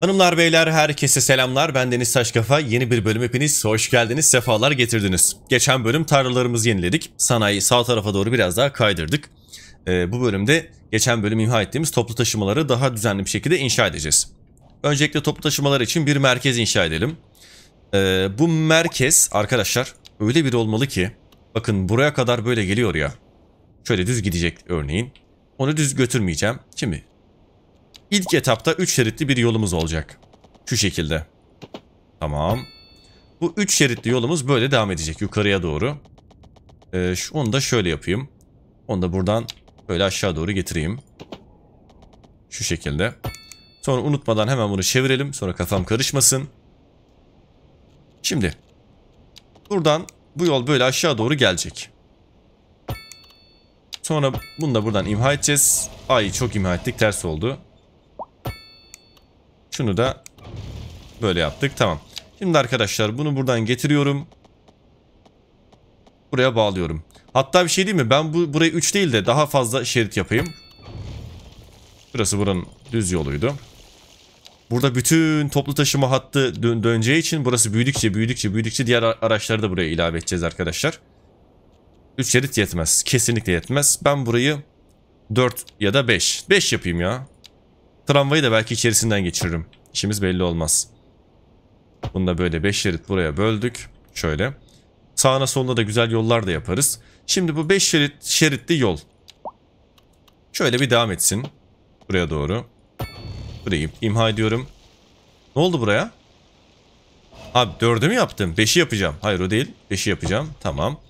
Hanımlar beyler herkese selamlar ben Deniz Taşkafa yeni bir bölüm hepiniz hoş geldiniz sefalar getirdiniz. Geçen bölüm tarlalarımızı yeniledik sanayi sağ tarafa doğru biraz daha kaydırdık. Ee, bu bölümde geçen bölüm imha ettiğimiz toplu taşımaları daha düzenli bir şekilde inşa edeceğiz. Öncelikle toplu taşımalar için bir merkez inşa edelim. Ee, bu merkez arkadaşlar öyle bir olmalı ki bakın buraya kadar böyle geliyor ya. Şöyle düz gidecek örneğin. Onu düz götürmeyeceğim. Şimdi İlk etapta 3 şeritli bir yolumuz olacak. Şu şekilde. Tamam. Bu 3 şeritli yolumuz böyle devam edecek yukarıya doğru. Ee, onu da şöyle yapayım. Onu da buradan böyle aşağı doğru getireyim. Şu şekilde. Sonra unutmadan hemen bunu çevirelim. Sonra kafam karışmasın. Şimdi. Buradan bu yol böyle aşağı doğru gelecek. Sonra bunu da buradan imha edeceğiz. Ay çok imha ettik ters oldu. Şunu da böyle yaptık. Tamam. Şimdi arkadaşlar bunu buradan getiriyorum. Buraya bağlıyorum. Hatta bir şey değil mi? Ben bu burayı 3 değil de daha fazla şerit yapayım. Burası buranın düz yoluydu. Burada bütün toplu taşıma hattı dö döneceği için burası büyüdükçe büyüdükçe büyüdükçe diğer araçları da buraya ilave edeceğiz arkadaşlar. 3 şerit yetmez. Kesinlikle yetmez. Ben burayı 4 ya da 5. 5 yapayım ya. Tramvayı da belki içerisinden geçiririm. İşimiz belli olmaz. Bunu da böyle 5 şerit buraya böldük. Şöyle. Sağına soluna da güzel yollar da yaparız. Şimdi bu 5 şerit, şeritli yol. Şöyle bir devam etsin. Buraya doğru. Burayı imha ediyorum. Ne oldu buraya? Abi 4'ü mü yaptım? 5'i yapacağım. Hayır o değil. 5'i yapacağım. Tamam.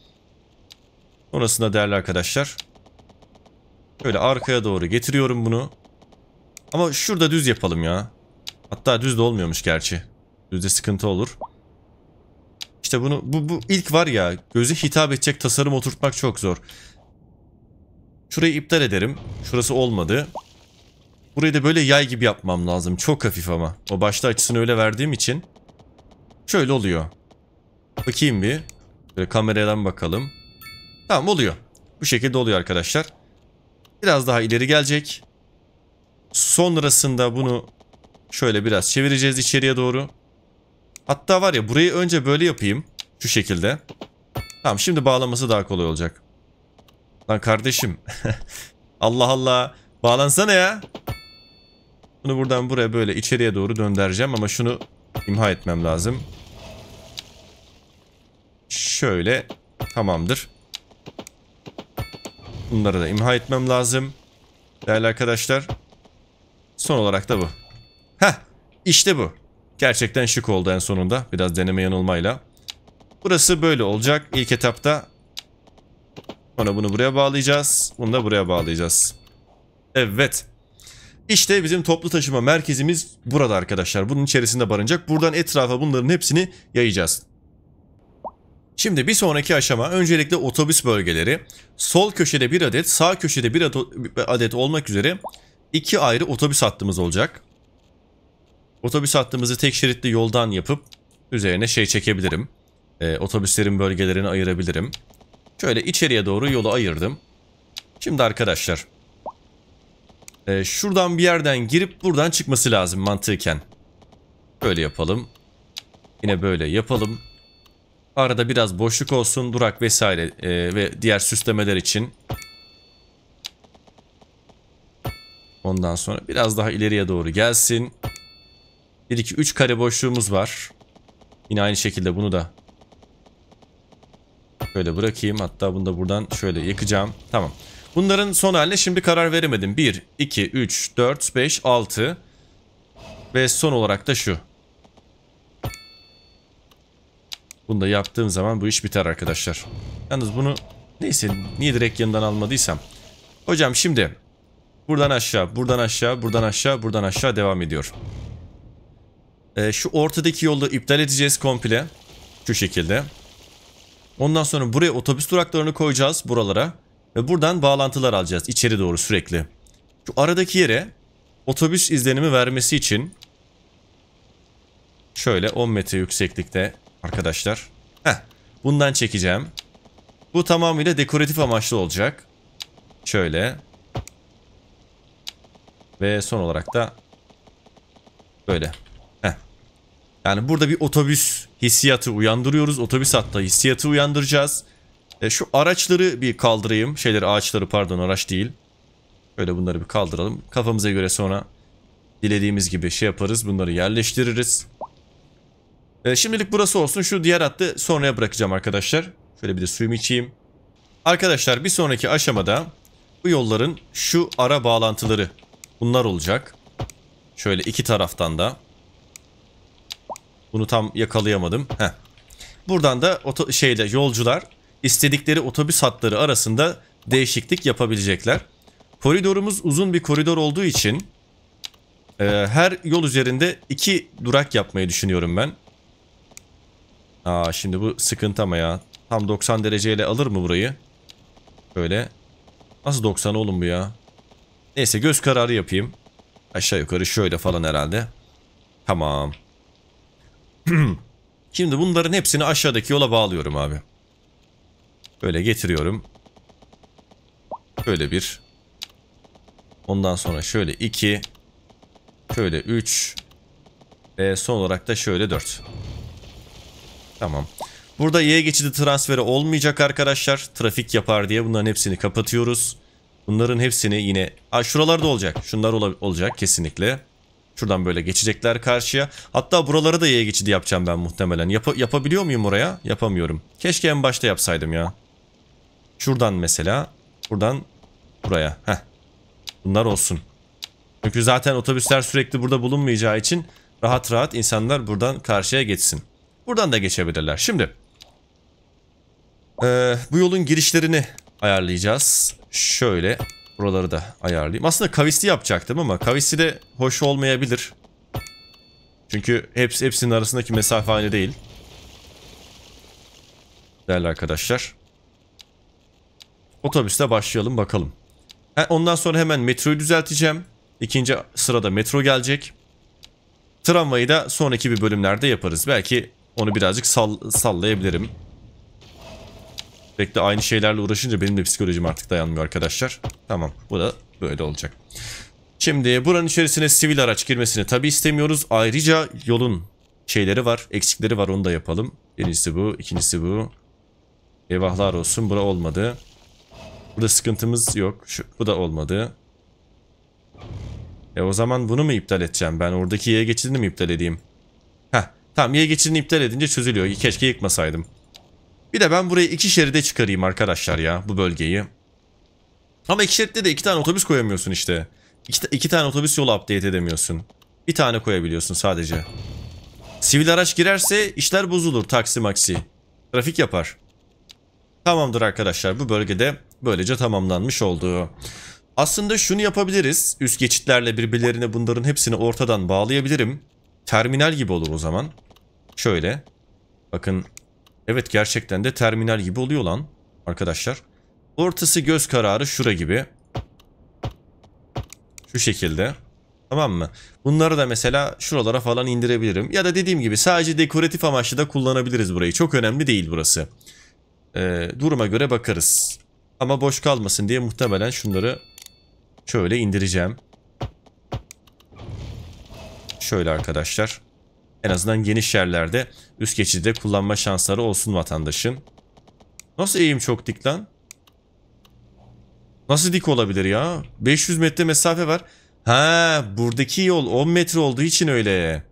Sonrasında değerli arkadaşlar. Böyle arkaya doğru getiriyorum bunu. Ama şurada düz yapalım ya. Hatta düz de olmuyormuş gerçi. Düzde sıkıntı olur. İşte bunu bu, bu ilk var ya göze hitap edecek tasarım oturtmak çok zor. Şurayı iptal ederim. Şurası olmadı. Burayı da böyle yay gibi yapmam lazım. Çok hafif ama. O başta açısını öyle verdiğim için. Şöyle oluyor. Bakayım bir. Böyle kameradan bakalım. Tamam oluyor. Bu şekilde oluyor arkadaşlar. Biraz daha ileri gelecek. Sonrasında bunu şöyle biraz çevireceğiz içeriye doğru. Hatta var ya burayı önce böyle yapayım. Şu şekilde. Tamam şimdi bağlaması daha kolay olacak. Lan kardeşim. Allah Allah. Bağlansana ya. Bunu buradan buraya böyle içeriye doğru döndüreceğim ama şunu imha etmem lazım. Şöyle tamamdır. Bunları da imha etmem lazım. Değerli arkadaşlar Son olarak da bu. Heh işte bu. Gerçekten şık oldu en sonunda. Biraz deneme yanılmayla. Burası böyle olacak İlk etapta. Sonra bunu buraya bağlayacağız. Bunu da buraya bağlayacağız. Evet. İşte bizim toplu taşıma merkezimiz burada arkadaşlar. Bunun içerisinde barınacak. Buradan etrafa bunların hepsini yayacağız. Şimdi bir sonraki aşama öncelikle otobüs bölgeleri. Sol köşede bir adet, sağ köşede bir adet olmak üzere iki ayrı otobüs hattımız olacak. Otobüs hattımızı tek şeritli yoldan yapıp üzerine şey çekebilirim. Ee, otobüslerin bölgelerini ayırabilirim. Şöyle içeriye doğru yolu ayırdım. Şimdi arkadaşlar. E, şuradan bir yerden girip buradan çıkması lazım mantıken. Böyle yapalım. Yine böyle yapalım. Arada biraz boşluk olsun durak vesaire e, ve diğer süslemeler için. Ondan sonra biraz daha ileriye doğru gelsin. 1, 2, 3 kare boşluğumuz var. Yine aynı şekilde bunu da şöyle bırakayım. Hatta bunu da buradan şöyle yakacağım. Tamam. Bunların son haline şimdi karar veremedim. 1, 2, 3, 4, 5, 6 ve son olarak da şu. Bunu da yaptığım zaman bu iş biter arkadaşlar. Yalnız bunu neyse niye direkt yanından almadıysam. Hocam şimdi Buradan aşağı, buradan aşağı, buradan aşağı, buradan aşağı devam ediyor. Ee, şu ortadaki yolu iptal edeceğiz komple. Şu şekilde. Ondan sonra buraya otobüs duraklarını koyacağız buralara. Ve buradan bağlantılar alacağız içeri doğru sürekli. Şu aradaki yere otobüs izlenimi vermesi için şöyle 10 metre yükseklikte arkadaşlar. Heh, bundan çekeceğim. Bu tamamıyla dekoratif amaçlı olacak. Şöyle. Ve son olarak da böyle. Heh. Yani burada bir otobüs hissiyatı uyandırıyoruz. Otobüs hatta hissiyatı uyandıracağız. E, şu araçları bir kaldırayım. Şeyleri ağaçları pardon araç değil. Böyle bunları bir kaldıralım. Kafamıza göre sonra dilediğimiz gibi şey yaparız. Bunları yerleştiririz. E, şimdilik burası olsun. Şu diğer hattı sonraya bırakacağım arkadaşlar. Şöyle bir de suyumu içeyim. Arkadaşlar bir sonraki aşamada bu yolların şu ara bağlantıları Bunlar olacak. Şöyle iki taraftan da. Bunu tam yakalayamadım. Heh. Buradan da oto yolcular istedikleri otobüs hatları arasında değişiklik yapabilecekler. Koridorumuz uzun bir koridor olduğu için e, her yol üzerinde iki durak yapmayı düşünüyorum ben. Aa şimdi bu sıkıntı ama ya. Tam 90 dereceyle alır mı burayı? Böyle. Nasıl 90 oğlum bu ya? Neyse göz kararı yapayım. Aşağı yukarı şöyle falan herhalde. Tamam. Şimdi bunların hepsini aşağıdaki yola bağlıyorum abi. Böyle getiriyorum. Böyle bir. Ondan sonra şöyle iki. Şöyle üç. Ve son olarak da şöyle dört. Tamam. Burada Y geçidi transferi olmayacak arkadaşlar. Trafik yapar diye bunların hepsini kapatıyoruz. Bunların hepsini yine... Aa, şuralarda olacak. Şunlar ol olacak kesinlikle. Şuradan böyle geçecekler karşıya. Hatta buraları da yaya geçidi yapacağım ben muhtemelen. Yap yapabiliyor muyum oraya? Yapamıyorum. Keşke en başta yapsaydım ya. Şuradan mesela. Buradan buraya. Heh. Bunlar olsun. Çünkü zaten otobüsler sürekli burada bulunmayacağı için rahat rahat insanlar buradan karşıya geçsin. Buradan da geçebilirler. Şimdi e, bu yolun girişlerini ayarlayacağız. Şöyle buraları da ayarlayayım. Aslında kavisli yapacaktım ama kavisli de hoş olmayabilir. Çünkü hepsi, hepsinin arasındaki mesafe aynı değil. Değerli arkadaşlar. Otobüste başlayalım bakalım. Ondan sonra hemen metroyu düzelteceğim. İkinci sırada metro gelecek. Tramvayı da sonraki bir bölümlerde yaparız. Belki onu birazcık sall sallayabilirim. Sürekli aynı şeylerle uğraşınca benim de psikolojim artık dayanmıyor arkadaşlar. Tamam bu da böyle olacak. Şimdi buranın içerisine sivil araç girmesini tabi istemiyoruz. Ayrıca yolun şeyleri var eksikleri var onu da yapalım. Birincisi bu ikincisi bu. Eyvahlar olsun bura olmadı. Burada sıkıntımız yok. Şu, bu da olmadı. E o zaman bunu mu iptal edeceğim ben? Oradaki Y geçidini mi iptal edeyim? Heh tamam Y geçidini iptal edince çözülüyor. Keşke yıkmasaydım. Bir de ben burayı iki şeride çıkarayım arkadaşlar ya bu bölgeyi. Ama iki şeritte de iki tane otobüs koyamıyorsun işte. İki, iki tane otobüs yolu update edemiyorsun. Bir tane koyabiliyorsun sadece. Sivil araç girerse işler bozulur taksi maksi. Trafik yapar. Tamamdır arkadaşlar bu bölgede böylece tamamlanmış oldu. Aslında şunu yapabiliriz. Üst geçitlerle birbirlerine bunların hepsini ortadan bağlayabilirim. Terminal gibi olur o zaman. Şöyle. Bakın Evet gerçekten de terminal gibi oluyor lan arkadaşlar. Ortası göz kararı şura gibi. Şu şekilde. Tamam mı? Bunları da mesela şuralara falan indirebilirim. Ya da dediğim gibi sadece dekoratif amaçlı da kullanabiliriz burayı. Çok önemli değil burası. Ee, duruma göre bakarız. Ama boş kalmasın diye muhtemelen şunları şöyle indireceğim. Şöyle arkadaşlar en azından geniş yerlerde üst geçide kullanma şansları olsun vatandaşın. Nasıl eğim çok dik lan? Nasıl dik olabilir ya? 500 metre mesafe var. Ha, buradaki yol 10 metre olduğu için öyle.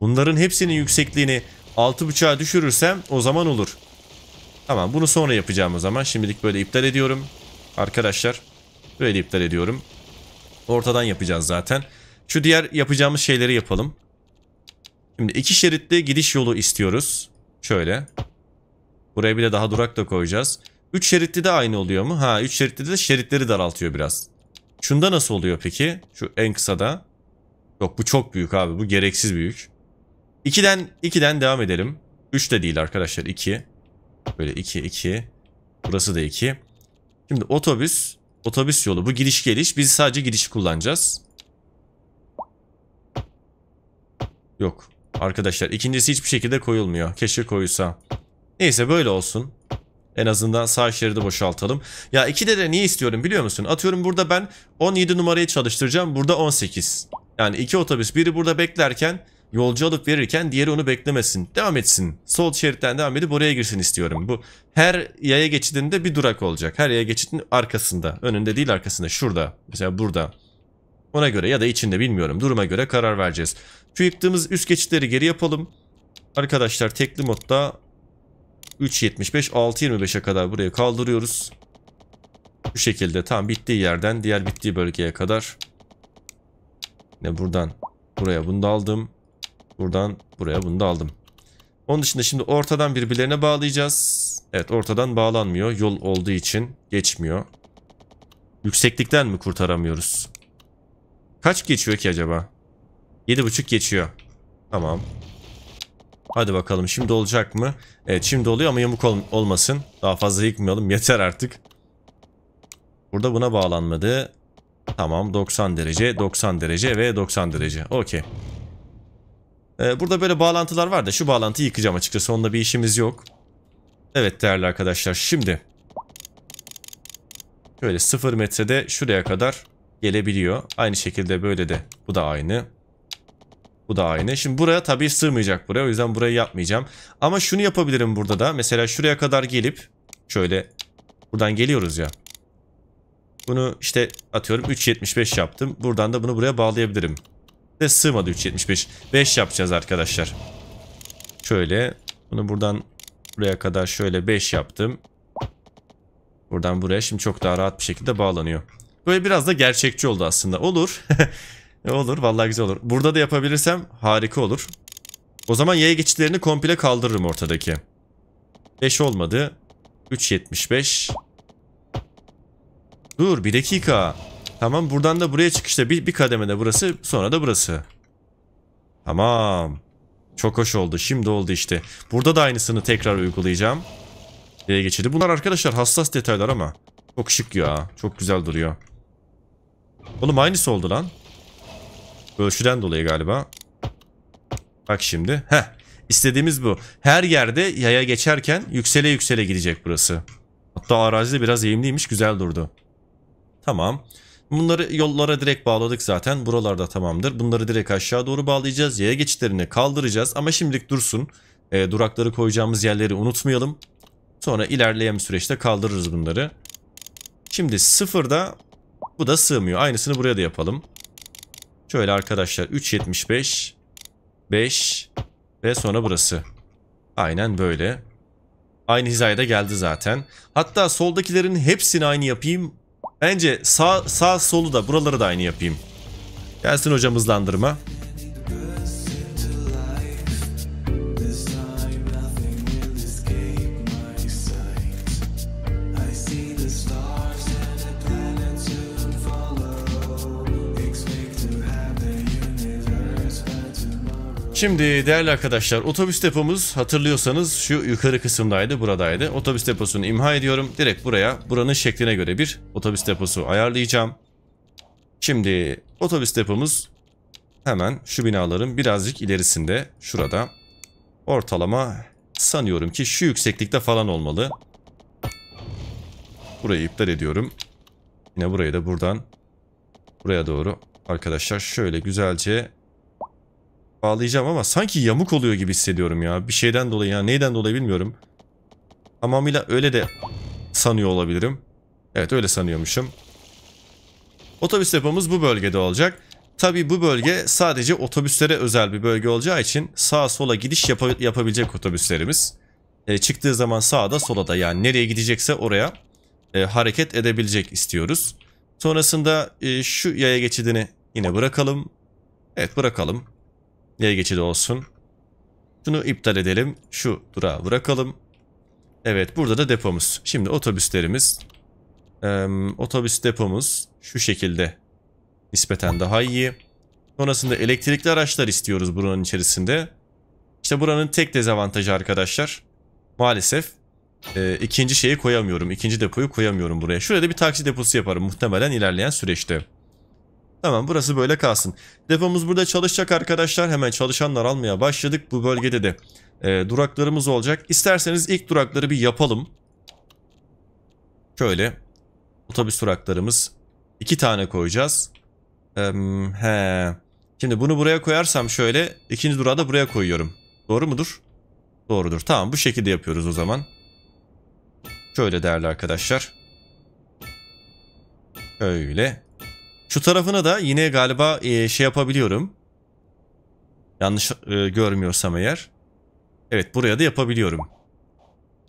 Bunların hepsinin yüksekliğini 6.5'a düşürürsem o zaman olur. Tamam bunu sonra yapacağım o zaman. Şimdilik böyle iptal ediyorum. Arkadaşlar böyle iptal ediyorum. Ortadan yapacağız zaten. Şu diğer yapacağımız şeyleri yapalım. Şimdi iki şeritli gidiş yolu istiyoruz. Şöyle. Buraya bir de daha durak da koyacağız. Üç şeritli de aynı oluyor mu? Ha üç şeritli de şeritleri daraltıyor biraz. Şunda nasıl oluyor peki? Şu en kısada. Yok bu çok büyük abi. Bu gereksiz büyük. 2'den 2'den devam edelim. Üç de değil arkadaşlar 2. Böyle iki, iki. Burası da iki. Şimdi otobüs otobüs yolu bu giriş geliş. Biz sadece gidiş kullanacağız. Yok. Arkadaşlar ikincisi hiçbir şekilde koyulmuyor. Keşke koyulsa. Neyse böyle olsun. En azından sağ şeridi boşaltalım. Ya iki de niye istiyorum biliyor musun? Atıyorum burada ben 17 numarayı çalıştıracağım. Burada 18. Yani iki otobüs biri burada beklerken yolcu alıp verirken diğeri onu beklemesin. Devam etsin. Sol şeritten devam edip oraya girsin istiyorum. Bu her yaya geçidinde bir durak olacak. Her yaya geçidinin arkasında. Önünde değil arkasında. Şurada. Mesela burada. Ona göre ya da içinde bilmiyorum. Duruma göre karar vereceğiz. Şu yıktığımız üst geçitleri geri yapalım. Arkadaşlar tekli modda 3.75 6.25'e kadar buraya kaldırıyoruz. Bu şekilde tam bittiği yerden diğer bittiği bölgeye kadar. Ne buradan buraya bunu da aldım. Buradan buraya bunu da aldım. Onun dışında şimdi ortadan birbirlerine bağlayacağız. Evet ortadan bağlanmıyor. Yol olduğu için geçmiyor. Yükseklikten mi kurtaramıyoruz? Kaç geçiyor ki acaba? 7.5 geçiyor. Tamam. Hadi bakalım şimdi olacak mı? Evet şimdi oluyor ama yumuk ol olmasın. Daha fazla yıkmayalım yeter artık. Burada buna bağlanmadı. Tamam 90 derece 90 derece ve 90 derece. Okey. Ee, burada böyle bağlantılar var da şu bağlantıyı yıkacağım açıkçası. Onda bir işimiz yok. Evet değerli arkadaşlar şimdi. Şöyle 0 metrede şuraya kadar gelebiliyor. Aynı şekilde böyle de bu da aynı. Bu da aynı. Şimdi buraya tabii sığmayacak buraya. O yüzden burayı yapmayacağım. Ama şunu yapabilirim burada da. Mesela şuraya kadar gelip şöyle buradan geliyoruz ya. Bunu işte atıyorum 3.75 yaptım. Buradan da bunu buraya bağlayabilirim. De sığmadı 3.75. 5 yapacağız arkadaşlar. Şöyle bunu buradan buraya kadar şöyle 5 yaptım. Buradan buraya şimdi çok daha rahat bir şekilde bağlanıyor. Böyle biraz da gerçekçi oldu aslında. Olur. olur vallahi güzel olur. Burada da yapabilirsem harika olur. O zaman yaya geçitlerini komple kaldırırım ortadaki. 5 olmadı. 3.75. Dur bir dakika. Tamam buradan da buraya çıkışta bir, bir kademede burası sonra da burası. Tamam. Çok hoş oldu. Şimdi oldu işte. Burada da aynısını tekrar uygulayacağım. Yaya geçidi. Bunlar arkadaşlar hassas detaylar ama. Çok şık ya. Çok güzel duruyor. Oğlum aynısı oldu lan. Ölçüden dolayı galiba. Bak şimdi. Heh. İstediğimiz bu. Her yerde yaya geçerken yüksele yüksele gidecek burası. Hatta arazi de biraz eğimliymiş. Güzel durdu. Tamam. Bunları yollara direkt bağladık zaten. Buralarda tamamdır. Bunları direkt aşağı doğru bağlayacağız. Yaya geçitlerini kaldıracağız. Ama şimdilik dursun. E, durakları koyacağımız yerleri unutmayalım. Sonra ilerleyen süreçte kaldırırız bunları. Şimdi sıfırda bu da sığmıyor. Aynısını buraya da yapalım. Şöyle arkadaşlar 3.75 5 ve sonra burası. Aynen böyle. Aynı hizaya da geldi zaten. Hatta soldakilerin hepsini aynı yapayım. Bence sağ, sağ solu da buraları da aynı yapayım. Gelsin hocam hızlandırma. Şimdi değerli arkadaşlar otobüs depomuz hatırlıyorsanız şu yukarı kısımdaydı buradaydı. Otobüs deposunu imha ediyorum. Direkt buraya buranın şekline göre bir otobüs deposu ayarlayacağım. Şimdi otobüs depomuz hemen şu binaların birazcık ilerisinde şurada. Ortalama sanıyorum ki şu yükseklikte falan olmalı. Burayı iptal ediyorum. Yine burayı da buradan buraya doğru arkadaşlar şöyle güzelce bağlayacağım ama sanki yamuk oluyor gibi hissediyorum ya. Bir şeyden dolayı ya neyden dolayı bilmiyorum. Tamamıyla öyle de sanıyor olabilirim. Evet öyle sanıyormuşum. Otobüs depomuz bu bölgede olacak. Tabi bu bölge sadece otobüslere özel bir bölge olacağı için sağa sola gidiş yap yapabilecek otobüslerimiz. E, çıktığı zaman sağda sola da yani nereye gidecekse oraya e, hareket edebilecek istiyoruz. Sonrasında e, şu yaya geçidini yine bırakalım. Evet bırakalım. Yaya geçidi olsun. bunu iptal edelim. Şu durağı bırakalım. Evet burada da depomuz. Şimdi otobüslerimiz. Ee, otobüs depomuz şu şekilde nispeten daha iyi. Sonrasında elektrikli araçlar istiyoruz buranın içerisinde. İşte buranın tek dezavantajı arkadaşlar. Maalesef e, ikinci şeyi koyamıyorum. İkinci depoyu koyamıyorum buraya. Şurada bir taksi deposu yaparım muhtemelen ilerleyen süreçte. Tamam burası böyle kalsın. Depomuz burada çalışacak arkadaşlar. Hemen çalışanlar almaya başladık. Bu bölgede de e, duraklarımız olacak. İsterseniz ilk durakları bir yapalım. Şöyle otobüs duraklarımız iki tane koyacağız. E, he. Şimdi bunu buraya koyarsam şöyle ikinci durağı da buraya koyuyorum. Doğru mudur? Doğrudur. Tamam bu şekilde yapıyoruz o zaman. Şöyle değerli arkadaşlar. Öyle. Şu tarafına da yine galiba e, şey yapabiliyorum. Yanlış e, görmüyorsam eğer. Evet buraya da yapabiliyorum.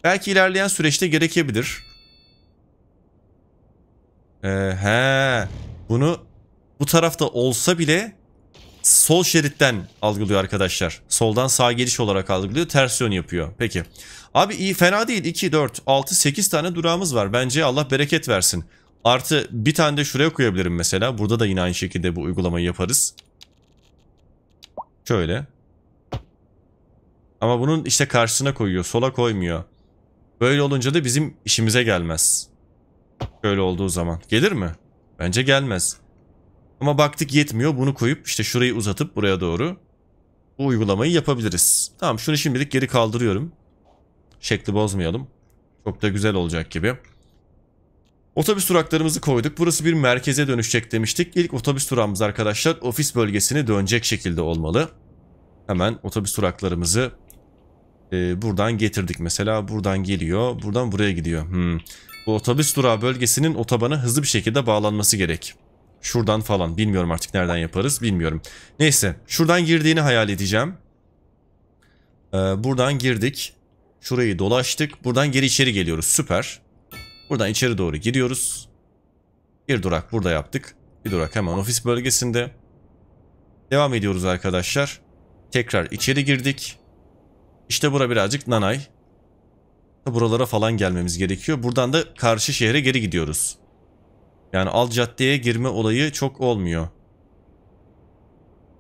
Belki ilerleyen süreçte gerekebilir. E, he. Bunu bu tarafta olsa bile sol şeritten algılıyor arkadaşlar. Soldan sağ geliş olarak algılıyor. Ters yön yapıyor. Peki. Abi iyi fena değil. 2, 4, 6, 8 tane durağımız var. Bence Allah bereket versin. Artı bir tane de şuraya koyabilirim mesela. Burada da yine aynı şekilde bu uygulamayı yaparız. Şöyle. Ama bunun işte karşısına koyuyor. Sola koymuyor. Böyle olunca da bizim işimize gelmez. Şöyle olduğu zaman. Gelir mi? Bence gelmez. Ama baktık yetmiyor. Bunu koyup işte şurayı uzatıp buraya doğru bu uygulamayı yapabiliriz. Tamam şunu şimdilik geri kaldırıyorum. Şekli bozmayalım. Çok da güzel olacak gibi. Otobüs duraklarımızı koyduk. Burası bir merkeze dönüşecek demiştik. İlk otobüs durağımız arkadaşlar ofis bölgesini dönecek şekilde olmalı. Hemen otobüs duraklarımızı e, buradan getirdik. Mesela buradan geliyor, buradan buraya gidiyor. Hmm. Bu otobüs durağı bölgesinin otobana hızlı bir şekilde bağlanması gerek. Şuradan falan bilmiyorum artık nereden yaparız bilmiyorum. Neyse şuradan girdiğini hayal edeceğim. Ee, buradan girdik. Şurayı dolaştık. Buradan geri içeri geliyoruz. Süper. Buradan içeri doğru giriyoruz. Bir durak burada yaptık. Bir durak hemen ofis bölgesinde. Devam ediyoruz arkadaşlar. Tekrar içeri girdik. İşte bura birazcık nanay. Buralara falan gelmemiz gerekiyor. Buradan da karşı şehre geri gidiyoruz. Yani alt caddeye girme olayı çok olmuyor.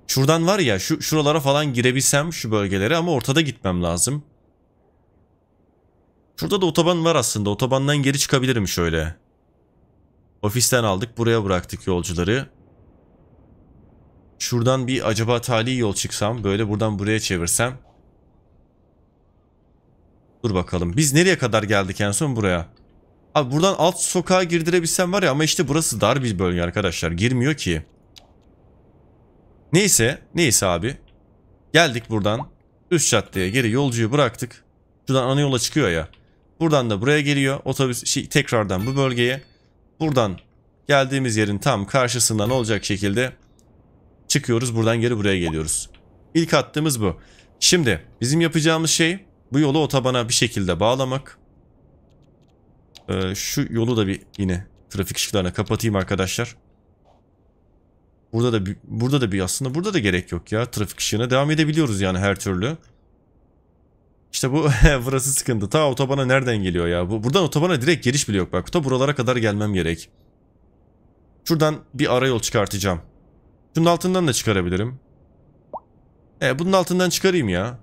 Şuradan var ya şu şuralara falan girebilsem şu bölgelere ama ortada gitmem lazım. Şurada da otoban var aslında. Otobandan geri çıkabilirim şöyle. Ofisten aldık. Buraya bıraktık yolcuları. Şuradan bir acaba tali yol çıksam. Böyle buradan buraya çevirsem. Dur bakalım. Biz nereye kadar geldik en son buraya? Abi buradan alt sokağa girdirebilsem var ya ama işte burası dar bir bölge arkadaşlar. Girmiyor ki. Neyse. Neyse abi. Geldik buradan. Üst caddeye geri yolcuyu bıraktık. Şuradan ana yola çıkıyor ya. Buradan da buraya geliyor. Otobüs şey, tekrardan bu bölgeye. Buradan geldiğimiz yerin tam karşısından olacak şekilde çıkıyoruz. Buradan geri buraya geliyoruz. İlk attığımız bu. Şimdi bizim yapacağımız şey bu yolu otobana bir şekilde bağlamak. Ee, şu yolu da bir yine trafik ışıklarına kapatayım arkadaşlar. Burada da bir, burada da bir aslında burada da gerek yok ya. Trafik ışığına devam edebiliyoruz yani her türlü. İşte bu burası sıkıntı. Ta otobana nereden geliyor ya? Bu, buradan otobana direkt giriş bile yok bak. Ta buralara kadar gelmem gerek. Şuradan bir arayol çıkartacağım. Şunun altından da çıkarabilirim. E bunun altından çıkarayım ya.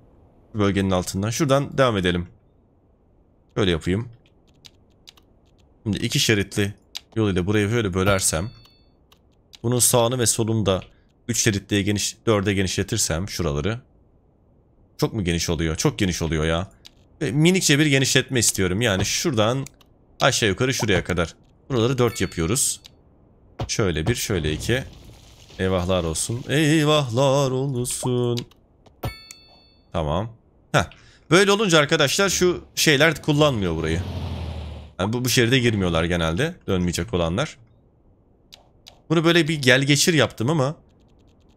Bölgenin altından. Şuradan devam edelim. Öyle yapayım. Şimdi iki şeritli yol ile burayı böyle bölersem. Bunun sağını ve solunu da 3 şeritliye geniş, 4'e genişletirsem şuraları. Çok mu geniş oluyor? Çok geniş oluyor ya. E, minikçe bir genişletme istiyorum. Yani şuradan aşağı yukarı şuraya kadar. Buraları dört yapıyoruz. Şöyle bir, şöyle iki. Eyvahlar olsun. Eyvahlar olsun. Tamam. Heh. Böyle olunca arkadaşlar şu şeyler kullanmıyor burayı. Yani bu, bu şeride girmiyorlar genelde. Dönmeyecek olanlar. Bunu böyle bir gel geçir yaptım ama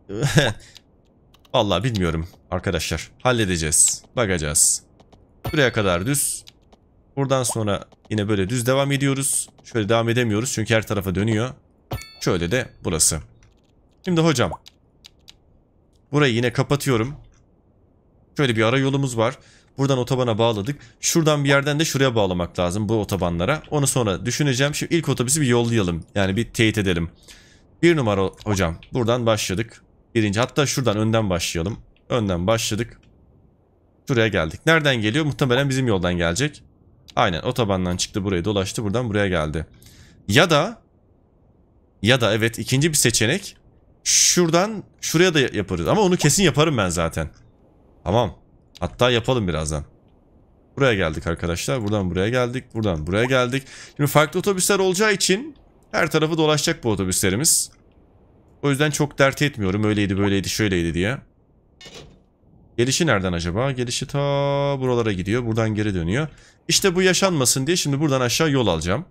Vallahi bilmiyorum arkadaşlar. Halledeceğiz. Bakacağız. Buraya kadar düz. Buradan sonra yine böyle düz devam ediyoruz. Şöyle devam edemiyoruz çünkü her tarafa dönüyor. Şöyle de burası. Şimdi hocam. Burayı yine kapatıyorum. Şöyle bir ara yolumuz var. Buradan otobana bağladık. Şuradan bir yerden de şuraya bağlamak lazım bu otobanlara. Onu sonra düşüneceğim. Şimdi ilk otobüsü bir yollayalım. Yani bir teyit edelim. Bir numara hocam. Buradan başladık. Birinci. Hatta şuradan önden başlayalım. Önden başladık. Şuraya geldik. Nereden geliyor? Muhtemelen bizim yoldan gelecek. Aynen otobandan çıktı buraya dolaştı buradan buraya geldi. Ya da ya da evet ikinci bir seçenek şuradan şuraya da yaparız. Ama onu kesin yaparım ben zaten. Tamam. Hatta yapalım birazdan. Buraya geldik arkadaşlar. Buradan buraya geldik. Buradan buraya geldik. Şimdi farklı otobüsler olacağı için her tarafı dolaşacak bu otobüslerimiz. O yüzden çok dert etmiyorum. Öyleydi böyleydi şöyleydi diye. Gelişi nereden acaba? Gelişi ta buralara gidiyor. Buradan geri dönüyor. İşte bu yaşanmasın diye şimdi buradan aşağı yol alacağım.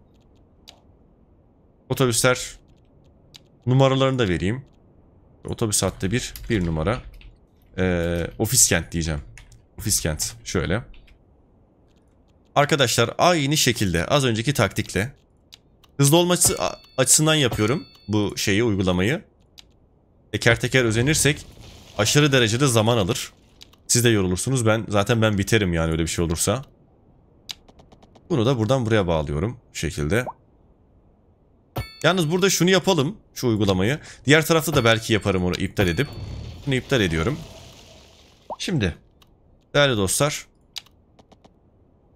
Otobüsler numaralarını da vereyim. Otobüs hattı bir, bir numara. Ee, ofis kent diyeceğim. Ofis kent şöyle. Arkadaşlar aynı şekilde az önceki taktikle hızlı olması açısından yapıyorum bu şeyi uygulamayı teker teker özenirsek aşırı derecede zaman alır. Siz de yorulursunuz. Ben zaten ben biterim yani öyle bir şey olursa. Bunu da buradan buraya bağlıyorum bu şekilde. Yalnız burada şunu yapalım şu uygulamayı. Diğer tarafta da belki yaparım onu iptal edip. Bunu iptal ediyorum. Şimdi değerli dostlar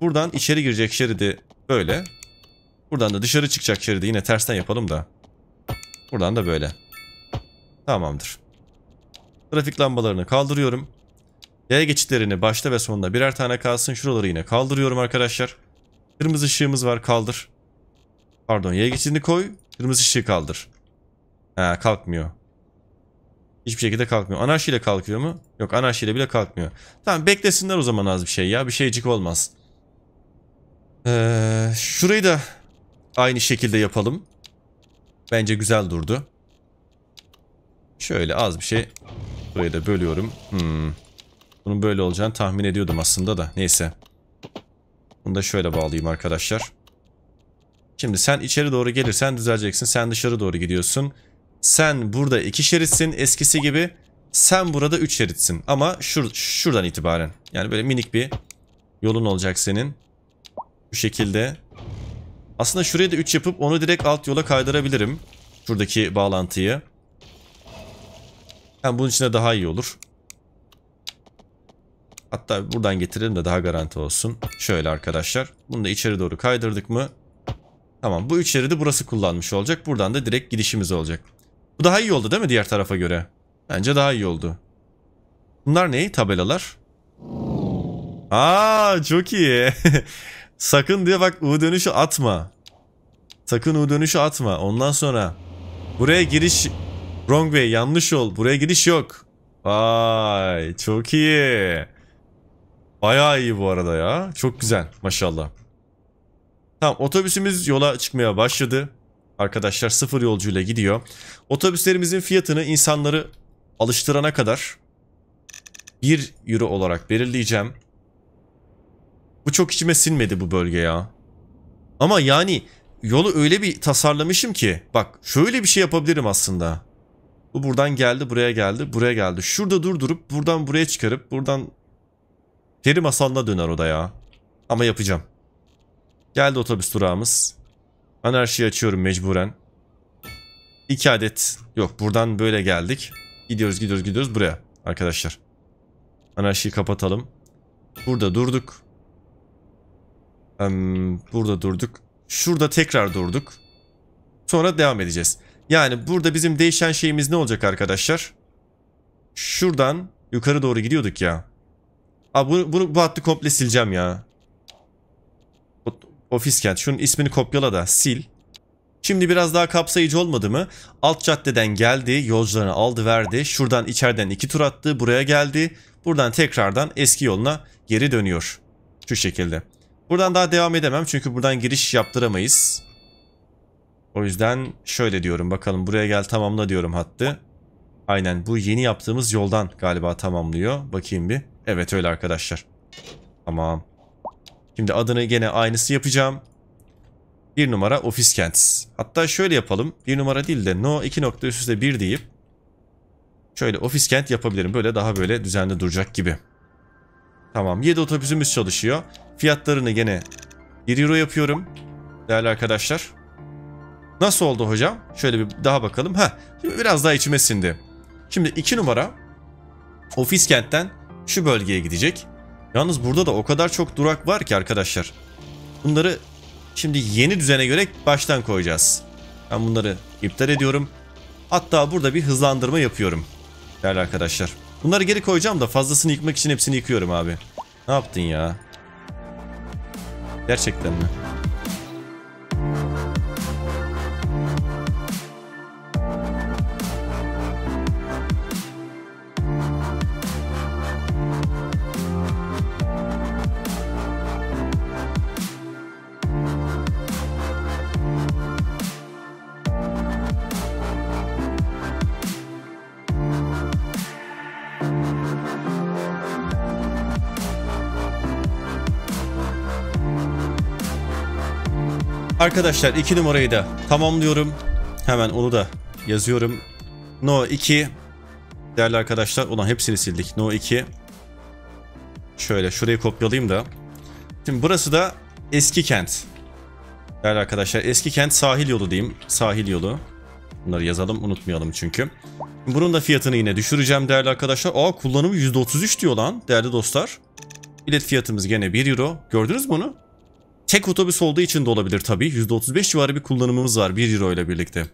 buradan içeri girecek şeridi böyle. Buradan da dışarı çıkacak şeridi yine tersten yapalım da. Buradan da böyle. Tamamdır. Trafik lambalarını kaldırıyorum. Yaya geçitlerini başta ve sonunda birer tane kalsın. Şuraları yine kaldırıyorum arkadaşlar. Kırmızı ışığımız var kaldır. Pardon yaya geçidini koy. Kırmızı ışığı kaldır. Ha kalkmıyor. Hiçbir şekilde kalkmıyor. Anarşiyle kalkıyor mu? Yok anarşiyle bile kalkmıyor. Tamam beklesinler o zaman az bir şey ya. Bir şeycik olmaz. Ee, şurayı da aynı şekilde yapalım. Bence güzel durdu. Şöyle az bir şey. Burayı da bölüyorum. Hmm. Bunun böyle olacağını tahmin ediyordum aslında da. Neyse. Bunu da şöyle bağlayayım arkadaşlar. Şimdi sen içeri doğru gelirsen düzeleceksin. Sen dışarı doğru gidiyorsun. Sen burada iki şeritsin eskisi gibi. Sen burada üç şeritsin. Ama şur şuradan itibaren. Yani böyle minik bir yolun olacak senin. Bu şekilde. Aslında şuraya da 3 yapıp onu direkt alt yola kaydırabilirim. Şuradaki bağlantıyı. Yani bunun içinde daha iyi olur. Hatta buradan getirelim de daha garanti olsun. Şöyle arkadaşlar. Bunu da içeri doğru kaydırdık mı? Tamam bu içeri de burası kullanmış olacak. Buradan da direkt gidişimiz olacak. Bu daha iyi oldu değil mi diğer tarafa göre? Bence daha iyi oldu. Bunlar ne? Tabelalar. Aa çok iyi. Sakın diye bak U dönüşü atma. Sakın U dönüşü atma. Ondan sonra buraya giriş Wrong way yanlış yol. Buraya gidiş yok. Vay çok iyi. Bayağı iyi bu arada ya. Çok güzel maşallah. Tamam otobüsümüz yola çıkmaya başladı. Arkadaşlar sıfır yolcuyla gidiyor. Otobüslerimizin fiyatını insanları alıştırana kadar 1 euro olarak belirleyeceğim. Bu çok içime sinmedi bu bölge ya. Ama yani yolu öyle bir tasarlamışım ki. Bak şöyle bir şey yapabilirim aslında. Bu buradan geldi buraya geldi buraya geldi. Şurada durdurup buradan buraya çıkarıp buradan Kerim masalına döner o da ya. Ama yapacağım. Geldi otobüs durağımız. Anarşiyi açıyorum mecburen. İki adet. Yok buradan böyle geldik. Gidiyoruz gidiyoruz gidiyoruz buraya arkadaşlar. Anarşiyi kapatalım. Burada durduk. Burada durduk. Şurada tekrar durduk. Sonra devam edeceğiz. Yani burada bizim değişen şeyimiz ne olacak arkadaşlar? Şuradan yukarı doğru gidiyorduk ya. Aa, bunu, bunu, bu hattı komple sileceğim ya. Ofis kent. Şunun ismini kopyala da sil. Şimdi biraz daha kapsayıcı olmadı mı? Alt caddeden geldi, yolcularını aldı verdi. Şuradan içeriden iki tur attı, buraya geldi. Buradan tekrardan eski yoluna geri dönüyor. Şu şekilde. Buradan daha devam edemem çünkü buradan giriş yaptıramayız. O yüzden şöyle diyorum bakalım buraya gel tamamla diyorum hattı. Aynen bu yeni yaptığımız yoldan galiba tamamlıyor. Bakayım bir. Evet öyle arkadaşlar. Tamam. Şimdi adını gene aynısı yapacağım. Bir numara ofis kent. Hatta şöyle yapalım. Bir numara değil de no iki nokta üst üste deyip şöyle ofis kent yapabilirim. Böyle daha böyle düzenli duracak gibi. Tamam 7 otobüsümüz çalışıyor. Fiyatlarını gene 1 euro yapıyorum. Değerli arkadaşlar. Nasıl oldu hocam? Şöyle bir daha bakalım. Ha, şimdi biraz daha içime sindi. Şimdi iki numara ofis kentten şu bölgeye gidecek. Yalnız burada da o kadar çok durak var ki arkadaşlar. Bunları şimdi yeni düzene göre baştan koyacağız. Ben bunları iptal ediyorum. Hatta burada bir hızlandırma yapıyorum. Değerli arkadaşlar. Bunları geri koyacağım da fazlasını yıkmak için hepsini yıkıyorum abi. Ne yaptın ya? Gerçekten mi? Arkadaşlar 2 numarayı da tamamlıyorum. Hemen onu da yazıyorum. No 2. Değerli arkadaşlar. olan hepsini sildik. No 2. Şöyle şurayı kopyalayayım da. Şimdi burası da eski kent. Değerli arkadaşlar eski kent sahil yolu diyeyim. Sahil yolu. Bunları yazalım unutmayalım çünkü. Bunun da fiyatını yine düşüreceğim değerli arkadaşlar. Aa kullanımı %33 diyor lan değerli dostlar. Bilet fiyatımız gene 1 euro. Gördünüz mü bunu? Tek otobüs olduğu için de olabilir tabii. %35 civarı bir kullanımımız var 1 euro ile birlikte.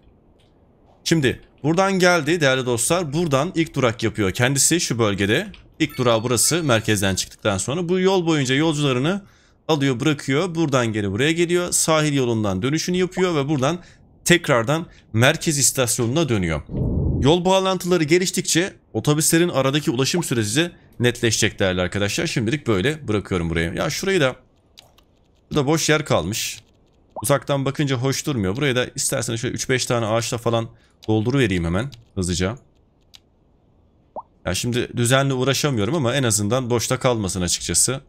Şimdi buradan geldi değerli dostlar. Buradan ilk durak yapıyor kendisi şu bölgede. İlk durağı burası merkezden çıktıktan sonra. Bu yol boyunca yolcularını alıyor bırakıyor. Buradan geri buraya geliyor. Sahil yolundan dönüşünü yapıyor ve buradan tekrardan merkez istasyonuna dönüyor. Yol bağlantıları geliştikçe otobüslerin aradaki ulaşım süresi netleşecek değerli arkadaşlar. Şimdilik böyle bırakıyorum burayı. Ya şurayı da Burada boş yer kalmış. Uzaktan bakınca hoş durmuyor. Buraya da isterseniz şöyle 3-5 tane ağaçla falan dolduruvereyim hemen hızlıca. Ya şimdi düzenli uğraşamıyorum ama en azından boşta kalmasın açıkçası.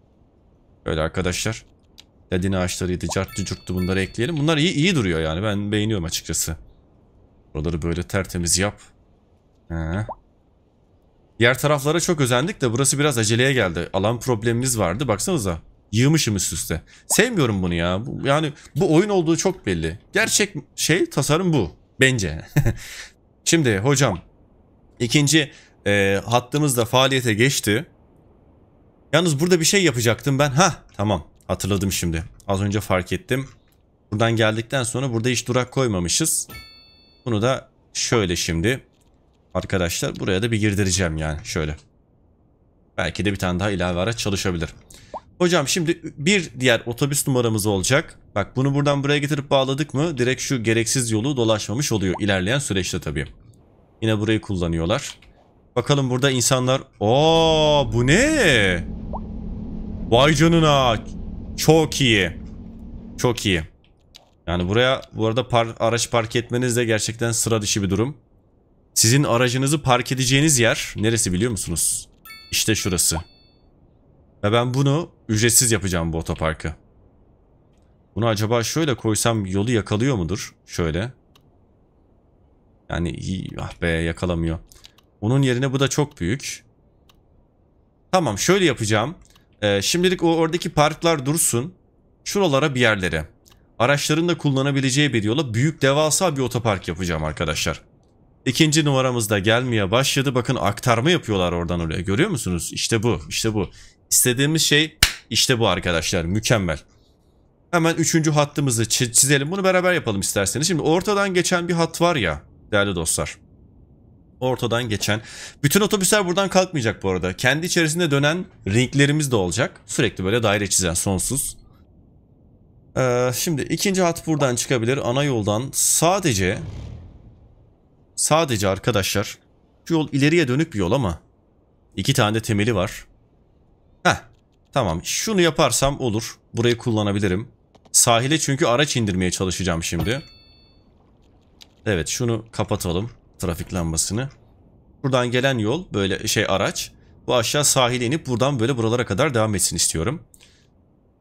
Öyle arkadaşlar. Dedin ağaçlarıydı, carttı curttu bunları ekleyelim. Bunlar iyi iyi duruyor yani. Ben beğeniyorum açıkçası. Buraları böyle tertemiz yap. He. Diğer taraflara çok özendik de burası biraz aceleye geldi. Alan problemimiz vardı. Baksanıza. Yığmışım üst üste. Sevmiyorum bunu ya. Yani bu oyun olduğu çok belli. Gerçek şey tasarım bu. Bence. Şimdi hocam ikinci e, hattımız da faaliyete geçti. Yalnız burada bir şey yapacaktım ben. Ha tamam hatırladım şimdi. Az önce fark ettim. Buradan geldikten sonra burada hiç durak koymamışız. Bunu da şöyle şimdi arkadaşlar buraya da bir girdireceğim yani şöyle. Belki de bir tane daha ilave araç çalışabilir. Hocam şimdi bir diğer otobüs numaramız olacak. Bak bunu buradan buraya getirip bağladık mı direkt şu gereksiz yolu dolaşmamış oluyor ilerleyen süreçte tabii. Yine burayı kullanıyorlar. Bakalım burada insanlar... Aa bu ne? Vay canına. Çok iyi. Çok iyi. Yani buraya bu arada par araç park etmeniz de gerçekten sıra dışı bir durum. Sizin aracınızı park edeceğiniz yer neresi biliyor musunuz? İşte şurası. Ve ben bunu ücretsiz yapacağım bu otoparkı. Bunu acaba şöyle koysam yolu yakalıyor mudur? Şöyle. Yani ah be yakalamıyor. Onun yerine bu da çok büyük. Tamam şöyle yapacağım. Ee, şimdilik o oradaki parklar dursun. Şuralara bir yerlere. Araçların da kullanabileceği bir yola büyük devasa bir otopark yapacağım arkadaşlar. İkinci numaramız da gelmeye başladı. Bakın aktarma yapıyorlar oradan oraya. Görüyor musunuz? İşte bu. İşte bu. İstediğimiz şey işte bu arkadaşlar. Mükemmel. Hemen üçüncü hattımızı çizelim. Bunu beraber yapalım isterseniz. Şimdi ortadan geçen bir hat var ya değerli dostlar. Ortadan geçen. Bütün otobüsler buradan kalkmayacak bu arada. Kendi içerisinde dönen ringlerimiz de olacak. Sürekli böyle daire çizen sonsuz. Ee, şimdi ikinci hat buradan çıkabilir. Ana yoldan sadece sadece arkadaşlar şu yol ileriye dönük bir yol ama iki tane temeli var. Tamam şunu yaparsam olur. Burayı kullanabilirim. Sahile çünkü araç indirmeye çalışacağım şimdi. Evet şunu kapatalım. Trafik lambasını. Buradan gelen yol böyle şey araç. Bu aşağı sahile inip buradan böyle buralara kadar devam etsin istiyorum.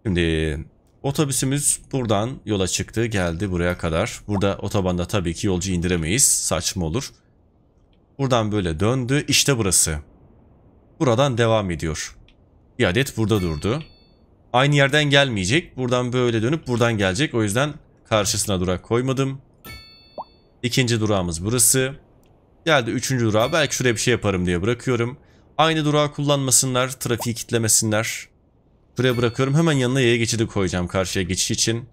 Şimdi otobüsümüz buradan yola çıktı geldi buraya kadar. Burada otobanda tabii ki yolcu indiremeyiz. Saçma olur. Buradan böyle döndü. İşte burası. Buradan devam ediyor. Bir adet burada durdu. Aynı yerden gelmeyecek. Buradan böyle dönüp buradan gelecek. O yüzden karşısına durak koymadım. İkinci durağımız burası. Geldi üçüncü durağa. Belki şuraya bir şey yaparım diye bırakıyorum. Aynı durağı kullanmasınlar. Trafiği kitlemesinler. Buraya bırakıyorum. Hemen yanına yaya geçidi koyacağım karşıya geçiş için.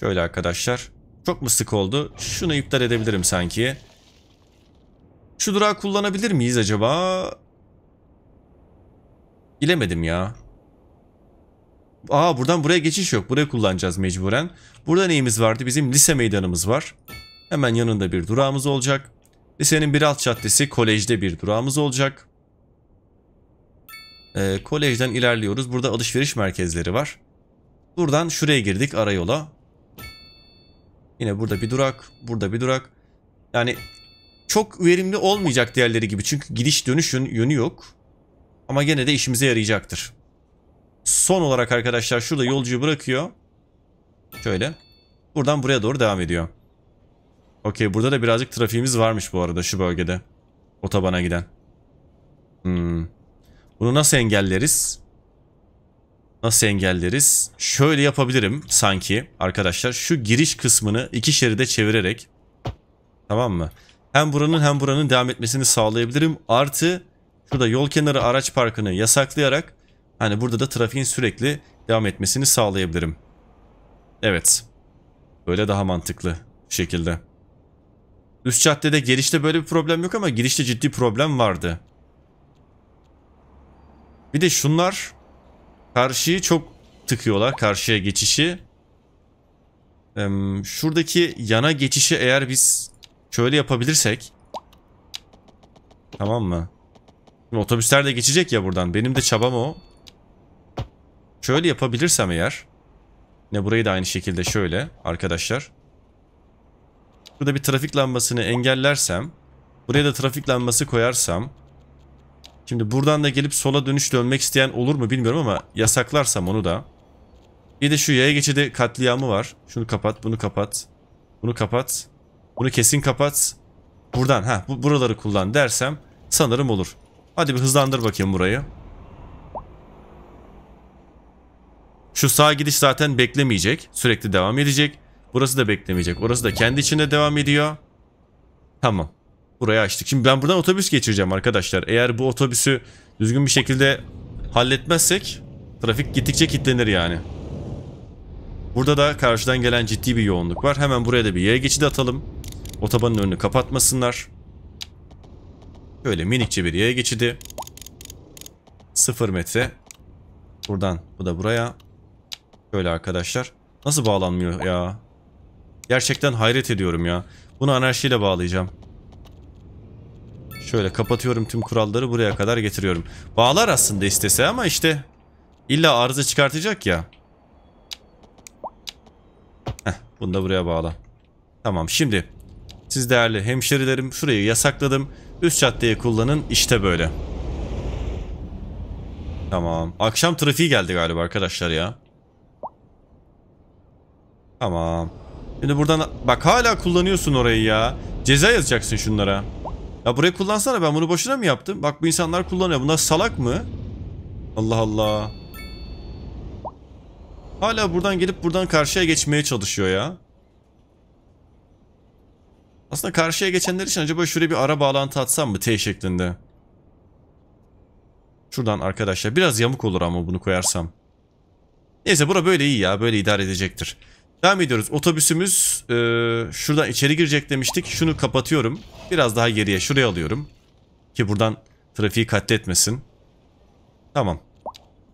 Şöyle arkadaşlar. Çok mu sık oldu? Şunu iptal edebilirim sanki. Şu durağı kullanabilir miyiz acaba? Bilemedim ya. Aa buradan buraya geçiş yok. Burayı kullanacağız mecburen. Burada neyimiz vardı? Bizim lise meydanımız var. Hemen yanında bir durağımız olacak. Lisenin bir alt caddesi kolejde bir durağımız olacak. Ee, kolejden ilerliyoruz. Burada alışveriş merkezleri var. Buradan şuraya girdik arayola. Yine burada bir durak, burada bir durak. Yani çok verimli olmayacak diğerleri gibi. Çünkü gidiş dönüşün yönü yok. Ama gene de işimize yarayacaktır. Son olarak arkadaşlar şurada yolcuyu bırakıyor. Şöyle. Buradan buraya doğru devam ediyor. Okey burada da birazcık trafiğimiz varmış bu arada şu bölgede. Otobana giden. Hmm. Bunu nasıl engelleriz? Nasıl engelleriz? Şöyle yapabilirim sanki arkadaşlar. Şu giriş kısmını iki şeride çevirerek. Tamam mı? Hem buranın hem buranın devam etmesini sağlayabilirim. Artı Burada yol kenarı araç parkını yasaklayarak hani burada da trafiğin sürekli devam etmesini sağlayabilirim. Evet. Böyle daha mantıklı şekilde. Üst caddede girişte böyle bir problem yok ama girişte ciddi problem vardı. Bir de şunlar karşıyı çok tıkıyorlar. Karşıya geçişi. Şuradaki yana geçişi eğer biz şöyle yapabilirsek. Tamam mı? Şimdi otobüsler de geçecek ya buradan. Benim de çabam o. Şöyle yapabilirsem eğer. Ne burayı da aynı şekilde şöyle arkadaşlar. Burada bir trafik lambasını engellersem. Buraya da trafik lambası koyarsam. Şimdi buradan da gelip sola dönüş dönmek isteyen olur mu bilmiyorum ama yasaklarsam onu da. Bir de şu yaya geçidi katliamı var. Şunu kapat, bunu kapat. Bunu kapat. Bunu kesin kapat. Buradan ha bu buraları kullan dersem sanırım olur. Hadi bir hızlandır bakayım burayı. Şu sağ gidiş zaten beklemeyecek. Sürekli devam edecek. Burası da beklemeyecek. Orası da kendi içinde devam ediyor. Tamam. Burayı açtık. Şimdi ben buradan otobüs geçireceğim arkadaşlar. Eğer bu otobüsü düzgün bir şekilde halletmezsek trafik gittikçe kilitlenir yani. Burada da karşıdan gelen ciddi bir yoğunluk var. Hemen buraya da bir yaya geçidi atalım. Otobanın önünü kapatmasınlar. Şöyle minikçe bir yaya geçidi. 0 metre. Buradan bu da buraya. Şöyle arkadaşlar. Nasıl bağlanmıyor ya? Gerçekten hayret ediyorum ya. Bunu anarşiyle bağlayacağım. Şöyle kapatıyorum tüm kuralları buraya kadar getiriyorum. Bağlar aslında istese ama işte illa arıza çıkartacak ya. Heh, bunu da buraya bağla. Tamam şimdi siz değerli hemşerilerim şurayı yasakladım. Üst caddeyi kullanın işte böyle. Tamam. Akşam trafiği geldi galiba arkadaşlar ya. Tamam. Şimdi buradan bak hala kullanıyorsun orayı ya. Ceza yazacaksın şunlara. Ya burayı kullansana ben bunu boşuna mı yaptım? Bak bu insanlar kullanıyor. Bunlar salak mı? Allah Allah. Hala buradan gelip buradan karşıya geçmeye çalışıyor ya. Aslında karşıya geçenler için acaba şuraya bir ara bağlantı atsam mı T şeklinde? Şuradan arkadaşlar biraz yamuk olur ama bunu koyarsam. Neyse bura böyle iyi ya böyle idare edecektir. Devam ediyoruz. Otobüsümüz e, şuradan içeri girecek demiştik. Şunu kapatıyorum. Biraz daha geriye şuraya alıyorum. Ki buradan trafiği katletmesin. Tamam.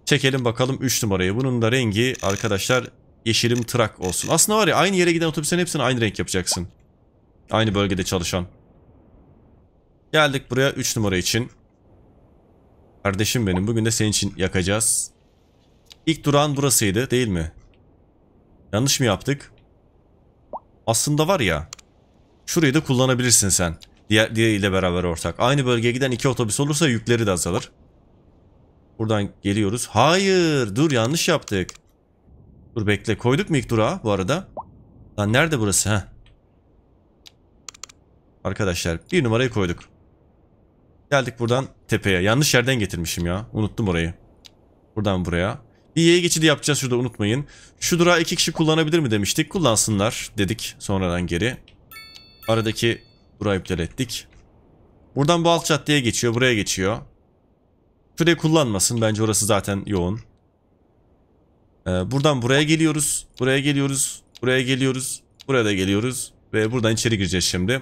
Çekelim bakalım 3 numarayı. Bunun da rengi arkadaşlar yeşilim trak olsun. Aslında var ya aynı yere giden otobüslerin hepsini aynı renk yapacaksın. Aynı bölgede çalışan. Geldik buraya 3 numara için. Kardeşim benim bugün de senin için yakacağız. İlk durağın burasıydı değil mi? Yanlış mı yaptık? Aslında var ya. Şurayı da kullanabilirsin sen. Diğer, ile beraber ortak. Aynı bölgeye giden iki otobüs olursa yükleri de azalır. Buradan geliyoruz. Hayır dur yanlış yaptık. Dur bekle koyduk mu ilk durağı bu arada? Lan nerede burası ha? Arkadaşlar bir numarayı koyduk. Geldik buradan tepeye. Yanlış yerden getirmişim ya. Unuttum orayı. Buradan buraya. Bir yaya geçidi yapacağız şurada unutmayın. Şu durağı iki kişi kullanabilir mi demiştik. Kullansınlar dedik sonradan geri. Aradaki durağı iptal ettik. Buradan bu alt caddeye geçiyor. Buraya geçiyor. Şurayı kullanmasın. Bence orası zaten yoğun. Ee, buradan buraya geliyoruz. Buraya geliyoruz. Buraya geliyoruz. Buraya da geliyoruz. Ve buradan içeri gireceğiz şimdi.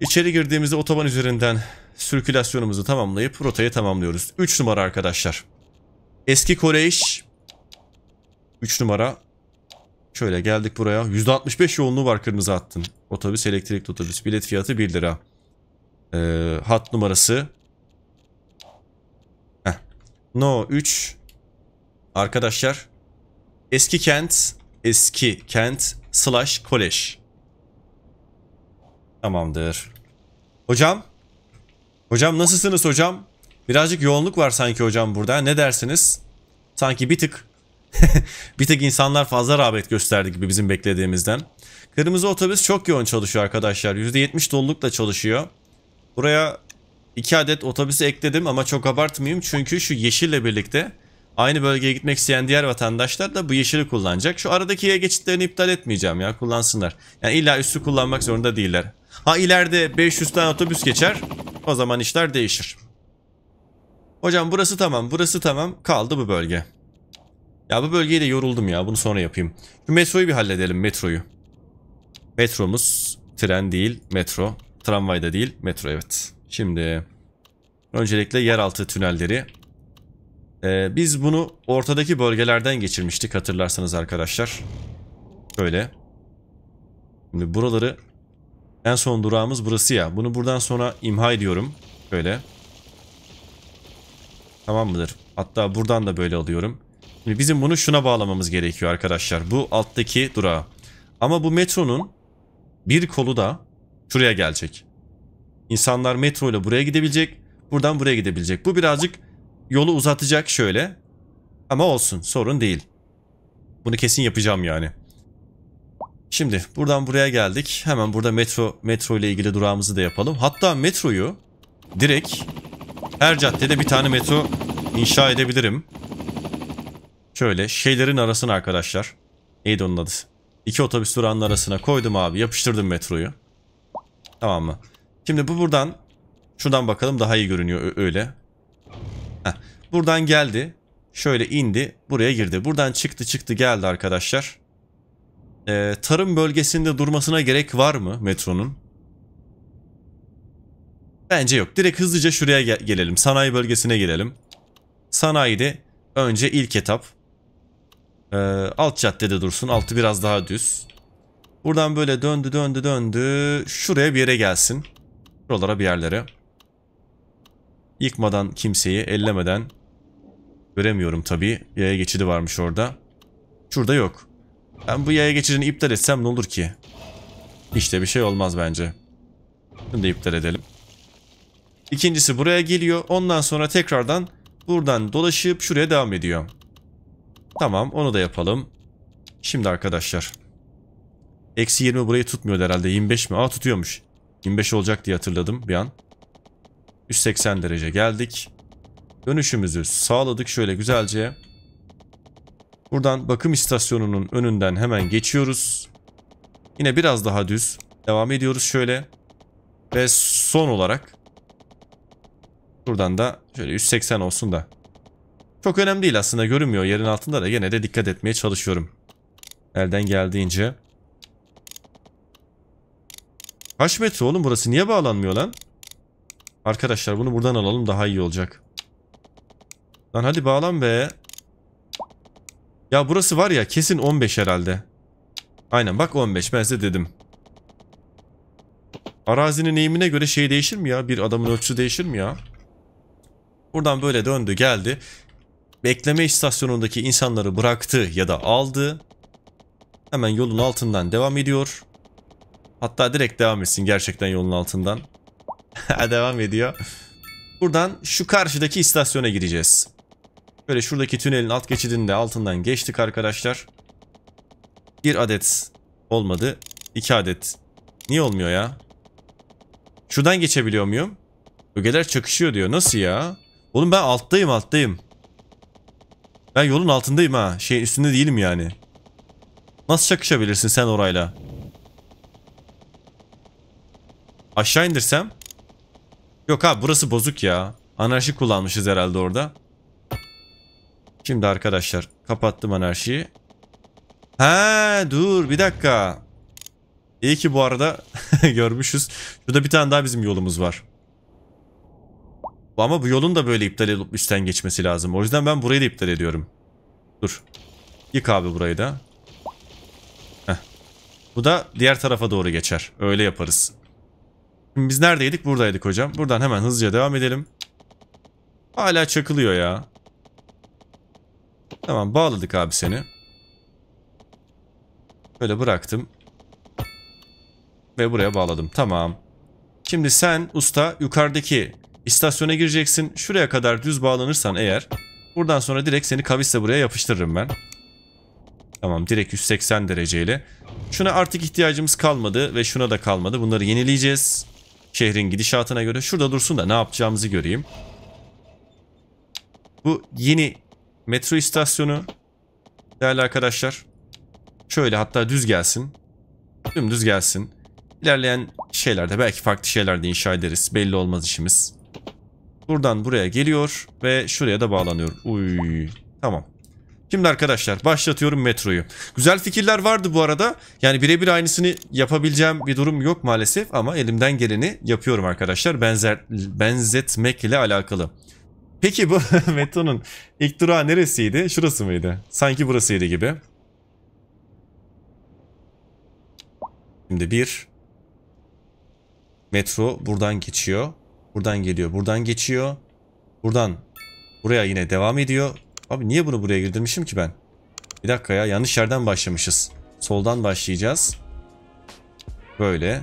İçeri girdiğimizde otoban üzerinden sirkülasyonumuzu tamamlayıp rotayı tamamlıyoruz. 3 numara arkadaşlar. Eski Koreyş 3 numara. Şöyle geldik buraya. %65 yoğunluğu var kırmızı hattın. Otobüs elektrikli otobüs. Bilet fiyatı 1 lira. Ee, hat numarası. Heh. No 3. Arkadaşlar. Eski kent. Eski kent slash kolej. Tamamdır. Hocam? Hocam nasılsınız hocam? Birazcık yoğunluk var sanki hocam burada. Ne dersiniz? Sanki bir tık bir tık insanlar fazla rağbet gösterdi gibi bizim beklediğimizden. Kırmızı otobüs çok yoğun çalışıyor arkadaşlar. %70 dolulukla çalışıyor. Buraya 2 adet otobüsü ekledim ama çok abartmayayım. Çünkü şu yeşille birlikte aynı bölgeye gitmek isteyen diğer vatandaşlar da bu yeşili kullanacak. Şu aradaki geçitlerini iptal etmeyeceğim ya kullansınlar. Yani illa üstü kullanmak zorunda değiller. Ha ileride 500 tane otobüs geçer. O zaman işler değişir. Hocam burası tamam. Burası tamam. Kaldı bu bölge. Ya bu bölgeyi de yoruldum ya. Bunu sonra yapayım. Şu metroyu bir halledelim. Metroyu. Metromuz tren değil. Metro. tramvay da değil. Metro evet. Şimdi öncelikle yeraltı tünelleri. Ee, biz bunu ortadaki bölgelerden geçirmiştik hatırlarsanız arkadaşlar. Böyle. Şimdi buraları en son durağımız burası ya. Bunu buradan sonra imha ediyorum. Böyle. Tamam mıdır? Hatta buradan da böyle alıyorum. Şimdi bizim bunu şuna bağlamamız gerekiyor arkadaşlar. Bu alttaki durağa. Ama bu metronun bir kolu da şuraya gelecek. İnsanlar metro ile buraya gidebilecek. Buradan buraya gidebilecek. Bu birazcık yolu uzatacak şöyle. Ama olsun sorun değil. Bunu kesin yapacağım yani. Şimdi buradan buraya geldik. Hemen burada metro metro ile ilgili durağımızı da yapalım. Hatta metroyu direkt her caddede bir tane metro inşa edebilirim. Şöyle şeylerin arasına arkadaşlar. Neydi onun adı? İki otobüs durağının arasına koydum abi. Yapıştırdım metroyu. Tamam mı? Şimdi bu buradan şuradan bakalım daha iyi görünüyor öyle. Heh. Buradan geldi. Şöyle indi. Buraya girdi. Buradan çıktı çıktı geldi arkadaşlar e, tarım bölgesinde durmasına gerek var mı metronun? Bence yok. Direkt hızlıca şuraya gel gelelim. Sanayi bölgesine gelelim. Sanayide önce ilk etap e, alt caddede dursun. Altı biraz daha düz. Buradan böyle döndü döndü döndü. Şuraya bir yere gelsin. Şuralara bir yerlere. Yıkmadan kimseyi ellemeden göremiyorum tabii. Yaya geçidi varmış orada. Şurada yok. Ben bu yaya geçidini iptal etsem ne olur ki? İşte bir şey olmaz bence. Bunu da iptal edelim. İkincisi buraya geliyor. Ondan sonra tekrardan buradan dolaşıp şuraya devam ediyor. Tamam onu da yapalım. Şimdi arkadaşlar. Eksi 20 burayı tutmuyor herhalde. 25 mi? Aa tutuyormuş. 25 olacak diye hatırladım bir an. 180 derece geldik. Dönüşümüzü sağladık şöyle güzelce. Buradan bakım istasyonunun önünden hemen geçiyoruz. Yine biraz daha düz. Devam ediyoruz şöyle. Ve son olarak buradan da şöyle 180 olsun da. Çok önemli değil aslında görünmüyor yerin altında da gene de dikkat etmeye çalışıyorum. Elden geldiğince. Kaç metre oğlum burası niye bağlanmıyor lan? Arkadaşlar bunu buradan alalım daha iyi olacak. Lan hadi bağlan be. Ya burası var ya kesin 15 herhalde. Aynen bak 15 ben size dedim. Arazinin eğimine göre şey değişir mi ya? Bir adamın ölçüsü değişir mi ya? Buradan böyle döndü geldi. Bekleme istasyonundaki insanları bıraktı ya da aldı. Hemen yolun altından devam ediyor. Hatta direkt devam etsin gerçekten yolun altından. devam ediyor. Buradan şu karşıdaki istasyona gireceğiz. Böyle şuradaki tünelin alt geçidinin de altından geçtik arkadaşlar. Bir adet olmadı. iki adet. Niye olmuyor ya? Şuradan geçebiliyor muyum? Bölgeler çakışıyor diyor. Nasıl ya? Oğlum ben alttayım alttayım. Ben yolun altındayım ha. Şeyin üstünde değilim yani. Nasıl çakışabilirsin sen orayla? Aşağı indirsem? Yok abi burası bozuk ya. Anarşi kullanmışız herhalde orada. Şimdi arkadaşlar kapattım ben her şeyi. He dur bir dakika. İyi ki bu arada görmüşüz. Şurada bir tane daha bizim yolumuz var. Ama bu yolun da böyle iptal edip üstten geçmesi lazım. O yüzden ben burayı da iptal ediyorum. Dur. Yık abi burayı da. Heh. Bu da diğer tarafa doğru geçer. Öyle yaparız. Şimdi biz neredeydik? Buradaydık hocam. Buradan hemen hızlıca devam edelim. Hala çakılıyor ya. Tamam bağladık abi seni. Böyle bıraktım. Ve buraya bağladım. Tamam. Şimdi sen usta yukarıdaki istasyona gireceksin. Şuraya kadar düz bağlanırsan eğer. Buradan sonra direkt seni kavisle buraya yapıştırırım ben. Tamam direkt 180 dereceyle. Şuna artık ihtiyacımız kalmadı ve şuna da kalmadı. Bunları yenileyeceğiz. Şehrin gidişatına göre. Şurada dursun da ne yapacağımızı göreyim. Bu yeni Metro istasyonu değerli arkadaşlar şöyle hatta düz gelsin. Dümdüz gelsin. İlerleyen şeylerde belki farklı şeylerde inşa ederiz. Belli olmaz işimiz. Buradan buraya geliyor ve şuraya da bağlanıyor. Uy. Tamam. Şimdi arkadaşlar başlatıyorum metroyu. Güzel fikirler vardı bu arada. Yani birebir aynısını yapabileceğim bir durum yok maalesef ama elimden geleni yapıyorum arkadaşlar. Benzer benzetmekle alakalı. Peki bu metronun ilk durağı neresiydi? Şurası mıydı? Sanki burasıydı gibi. Şimdi bir. Metro buradan geçiyor. Buradan geliyor. Buradan geçiyor. Buradan buraya yine devam ediyor. Abi niye bunu buraya girdirmişim ki ben? Bir dakika ya yanlış yerden başlamışız. Soldan başlayacağız. Böyle.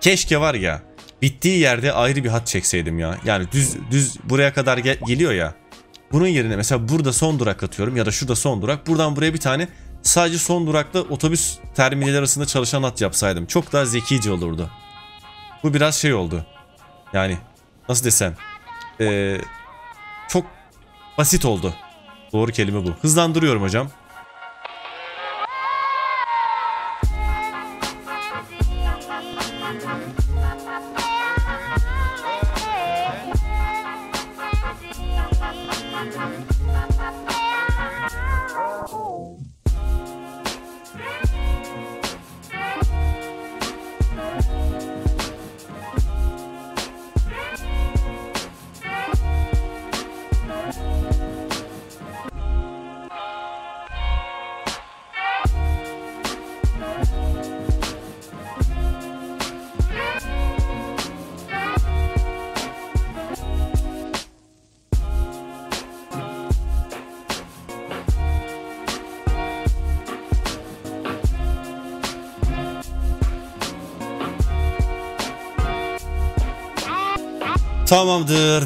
Keşke var ya bittiği yerde ayrı bir hat çekseydim ya. Yani düz düz buraya kadar gel geliyor ya. Bunun yerine mesela burada son durak atıyorum ya da şurada son durak. Buradan buraya bir tane sadece son durakla otobüs terminali arasında çalışan hat yapsaydım. Çok daha zekice olurdu. Bu biraz şey oldu. Yani nasıl desem. Ee, çok basit oldu. Doğru kelime bu. Hızlandırıyorum hocam.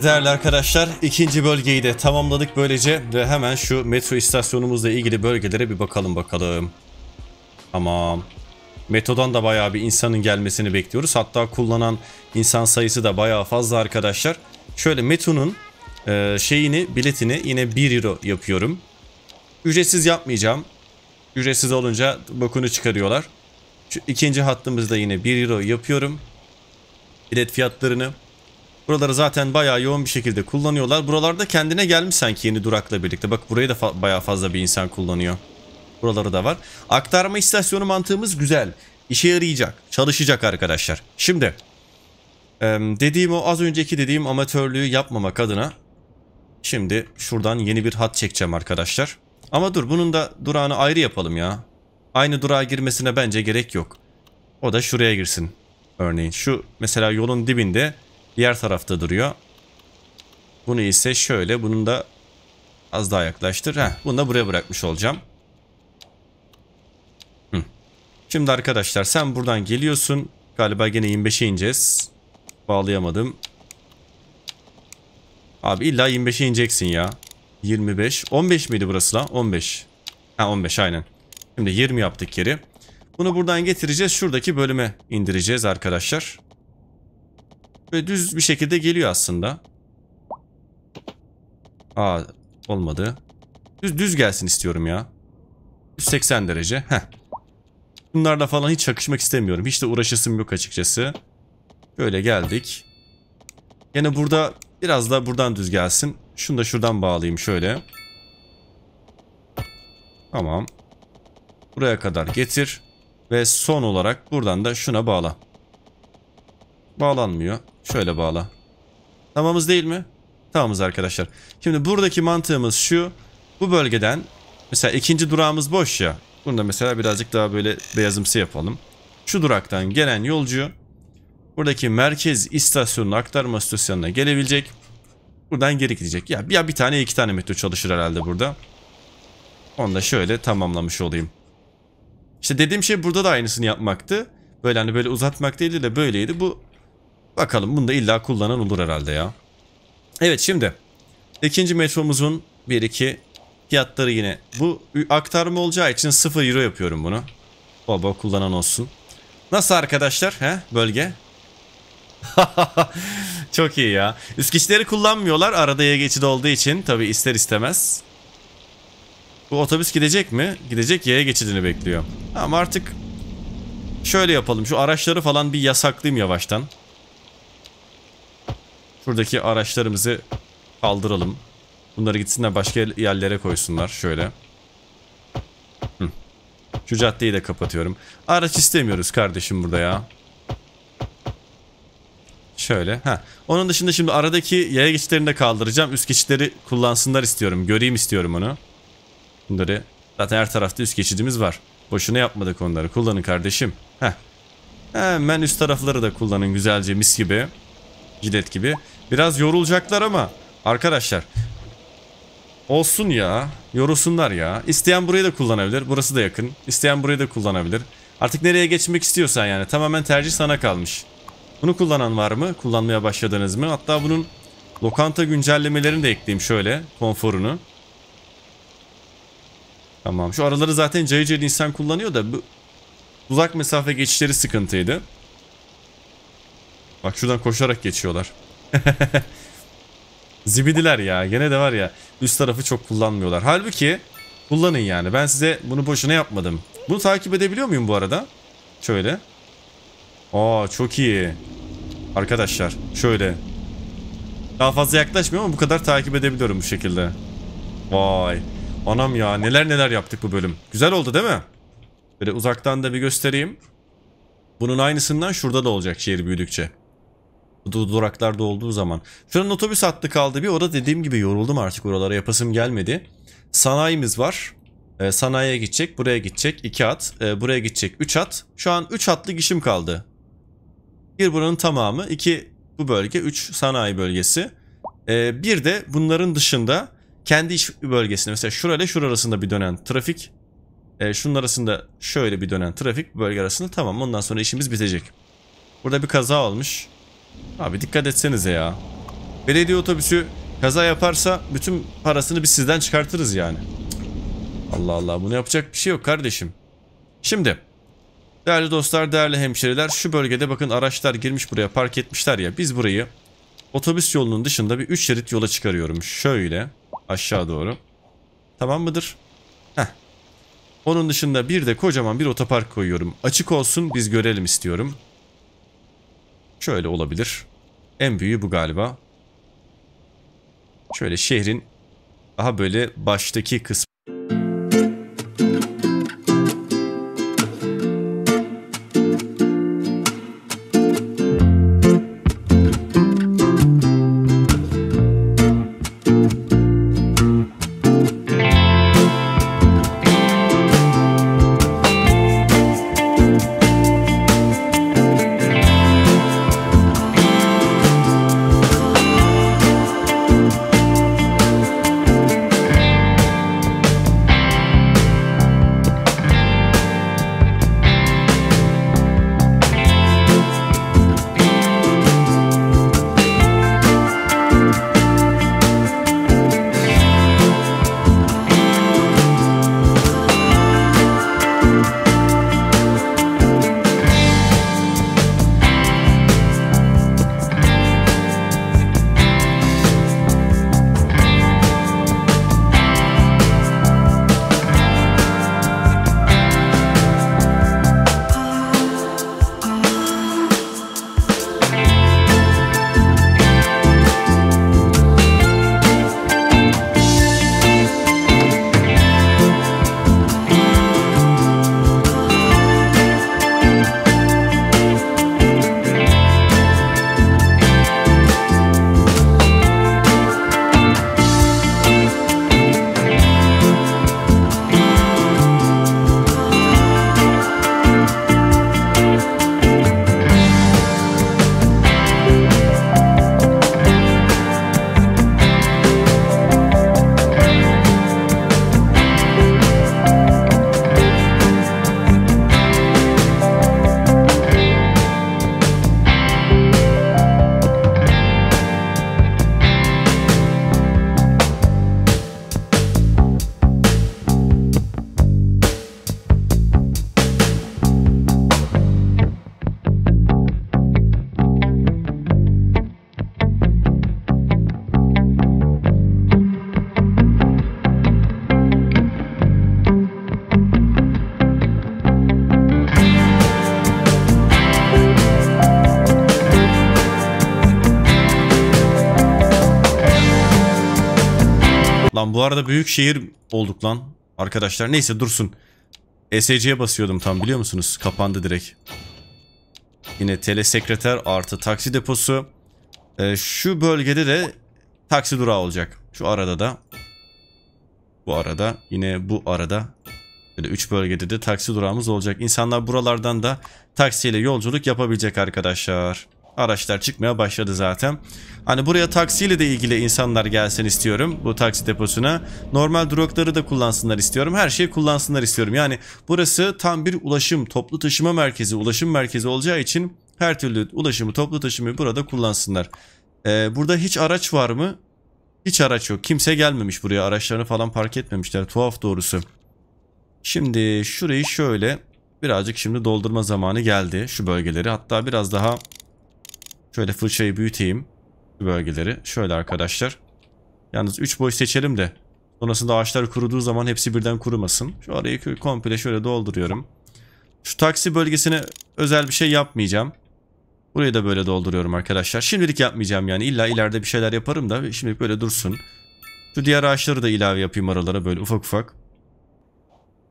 değerli arkadaşlar. ikinci bölgeyi de tamamladık böylece ve hemen şu metro istasyonumuzla ilgili bölgelere bir bakalım bakalım. Tamam. Metodan da bayağı bir insanın gelmesini bekliyoruz. Hatta kullanan insan sayısı da bayağı fazla arkadaşlar. Şöyle metonun e, şeyini, biletini yine 1 euro yapıyorum. Ücretsiz yapmayacağım. Ücretsiz olunca bokunu çıkarıyorlar. Şu ikinci hattımızda yine 1 euro yapıyorum. Bilet fiyatlarını. Buraları zaten bayağı yoğun bir şekilde kullanıyorlar. Buralarda kendine gelmiş sanki yeni durakla birlikte. Bak burayı da fa bayağı fazla bir insan kullanıyor. Buraları da var. Aktarma istasyonu mantığımız güzel. İşe yarayacak. Çalışacak arkadaşlar. Şimdi dediğim o az önceki dediğim amatörlüğü yapmamak adına şimdi şuradan yeni bir hat çekeceğim arkadaşlar. Ama dur bunun da durağını ayrı yapalım ya. Aynı durağa girmesine bence gerek yok. O da şuraya girsin. Örneğin şu mesela yolun dibinde Diğer tarafta duruyor. Bunu ise şöyle bunun da az daha yaklaştır. Heh, bunu da buraya bırakmış olacağım. Hı. Şimdi arkadaşlar sen buradan geliyorsun. Galiba gene 25'e ineceğiz. Bağlayamadım. Abi illa 25'e ineceksin ya. 25. 15 miydi burası lan? 15. Ha 15 aynen. Şimdi 20 yaptık geri. Bunu buradan getireceğiz. Şuradaki bölüme indireceğiz arkadaşlar. Böyle düz bir şekilde geliyor aslında. Aa olmadı. Düz, düz gelsin istiyorum ya. 180 derece. Heh. Bunlarla falan hiç çakışmak istemiyorum. Hiç de uğraşasım yok açıkçası. Böyle geldik. Yine burada biraz da buradan düz gelsin. Şunu da şuradan bağlayayım şöyle. Tamam. Buraya kadar getir. Ve son olarak buradan da şuna bağla. Bağlanmıyor. Şöyle bağla. Tamamız değil mi? Tamamız arkadaşlar. Şimdi buradaki mantığımız şu. Bu bölgeden mesela ikinci durağımız boş ya. Bunu da mesela birazcık daha böyle beyazımsı yapalım. Şu duraktan gelen yolcu buradaki merkez istasyonun aktarma istasyonuna gelebilecek. Buradan geri gidecek. Ya, ya bir tane iki tane metro çalışır herhalde burada. Onu da şöyle tamamlamış olayım. İşte dediğim şey burada da aynısını yapmaktı. Böyle hani böyle uzatmak değildi de böyleydi. Bu Bakalım bunu da illa kullanan olur herhalde ya. Evet şimdi ikinci metromuzun 1-2 fiyatları yine. Bu aktarma olacağı için 0 euro yapıyorum bunu. Baba kullanan olsun. Nasıl arkadaşlar he bölge? Çok iyi ya. İskiçleri kullanmıyorlar arada ya geçidi olduğu için tabi ister istemez. Bu otobüs gidecek mi? Gidecek yaya geçidini bekliyor. Ama artık şöyle yapalım. Şu araçları falan bir yasaklayayım yavaştan. Şuradaki araçlarımızı kaldıralım. Bunları gitsinler başka yerlere koysunlar. Şöyle. Hı. Şu caddeyi de kapatıyorum. Araç istemiyoruz kardeşim burada ya. Şöyle. Ha. Onun dışında şimdi aradaki yaya geçitlerini de kaldıracağım. Üst geçitleri kullansınlar istiyorum. Göreyim istiyorum onu. Bunları zaten her tarafta üst geçidimiz var. Boşuna yapmadık onları. Kullanın kardeşim. Heh. Hemen üst tarafları da kullanın güzelce mis gibi. Jilet gibi. Biraz yorulacaklar ama arkadaşlar olsun ya. Yorulsunlar ya. İsteyen burayı da kullanabilir. Burası da yakın. İsteyen burayı da kullanabilir. Artık nereye geçmek istiyorsan yani tamamen tercih sana kalmış. Bunu kullanan var mı? Kullanmaya başladınız mı? Hatta bunun lokanta güncellemelerini de ekleyeyim şöyle konforunu. Tamam şu araları zaten cayır cayır insan kullanıyor da bu uzak mesafe geçişleri sıkıntıydı. Bak şuradan koşarak geçiyorlar. Zibidiler ya. Gene de var ya. Üst tarafı çok kullanmıyorlar. Halbuki kullanın yani. Ben size bunu boşuna yapmadım. Bunu takip edebiliyor muyum bu arada? Şöyle. Aa çok iyi. Arkadaşlar şöyle. Daha fazla yaklaşmıyor ama bu kadar takip edebiliyorum bu şekilde. Vay. Anam ya neler neler yaptık bu bölüm. Güzel oldu değil mi? Böyle uzaktan da bir göstereyim. Bunun aynısından şurada da olacak şehir büyüdükçe duraklarda olduğu zaman. Şuranın otobüs hattı kaldı bir. O da dediğim gibi yoruldum artık oralara yapasım gelmedi. Sanayimiz var. E, sanayiye gidecek. Buraya gidecek. 2 at. E, buraya gidecek. 3 at. Şu an 3 atlı gişim kaldı. Bir buranın tamamı. 2 bu bölge. 3 sanayi bölgesi. E, bir de bunların dışında kendi iş bölgesinde mesela şurayla şur arasında bir dönen trafik. E, şunun arasında şöyle bir dönen trafik bu bölge arasında tamam ondan sonra işimiz bitecek. Burada bir kaza olmuş. Abi dikkat etsenize ya. Belediye otobüsü kaza yaparsa bütün parasını biz sizden çıkartırız yani. Allah Allah bunu yapacak bir şey yok kardeşim. Şimdi değerli dostlar değerli hemşireler şu bölgede bakın araçlar girmiş buraya park etmişler ya. Biz burayı otobüs yolunun dışında bir 3 şerit yola çıkarıyorum. Şöyle aşağı doğru. Tamam mıdır? Heh. Onun dışında bir de kocaman bir otopark koyuyorum. Açık olsun biz görelim istiyorum. Şöyle olabilir. En büyüğü bu galiba. Şöyle şehrin daha böyle baştaki kısmı. Bu arada büyük şehir olduk lan. Arkadaşlar neyse dursun. E SC'ye basıyordum tam biliyor musunuz? Kapandı direkt. Yine telesekreter artı taksi deposu. Ee, şu bölgede de taksi durağı olacak. Şu arada da. Bu arada yine bu arada. Böyle 3 bölgede de taksi durağımız olacak. İnsanlar buralardan da taksiyle yolculuk yapabilecek arkadaşlar araçlar çıkmaya başladı zaten. Hani buraya taksiyle de ilgili insanlar gelsin istiyorum bu taksi deposuna. Normal durakları da kullansınlar istiyorum. Her şeyi kullansınlar istiyorum. Yani burası tam bir ulaşım, toplu taşıma merkezi, ulaşım merkezi olacağı için her türlü ulaşımı, toplu taşımayı burada kullansınlar. Ee, burada hiç araç var mı? Hiç araç yok. Kimse gelmemiş buraya. Araçlarını falan park etmemişler. Tuhaf doğrusu. Şimdi şurayı şöyle birazcık şimdi doldurma zamanı geldi şu bölgeleri. Hatta biraz daha Şöyle fırçayı büyüteyim. Bölgeleri. Şöyle arkadaşlar. Yalnız 3 boy seçelim de. Sonrasında ağaçlar kuruduğu zaman hepsi birden kurumasın. Şu arayı komple şöyle dolduruyorum. Şu taksi bölgesine özel bir şey yapmayacağım. Burayı da böyle dolduruyorum arkadaşlar. Şimdilik yapmayacağım yani. İlla ileride bir şeyler yaparım da şimdilik böyle dursun. Şu diğer ağaçları da ilave yapayım aralara böyle ufak ufak.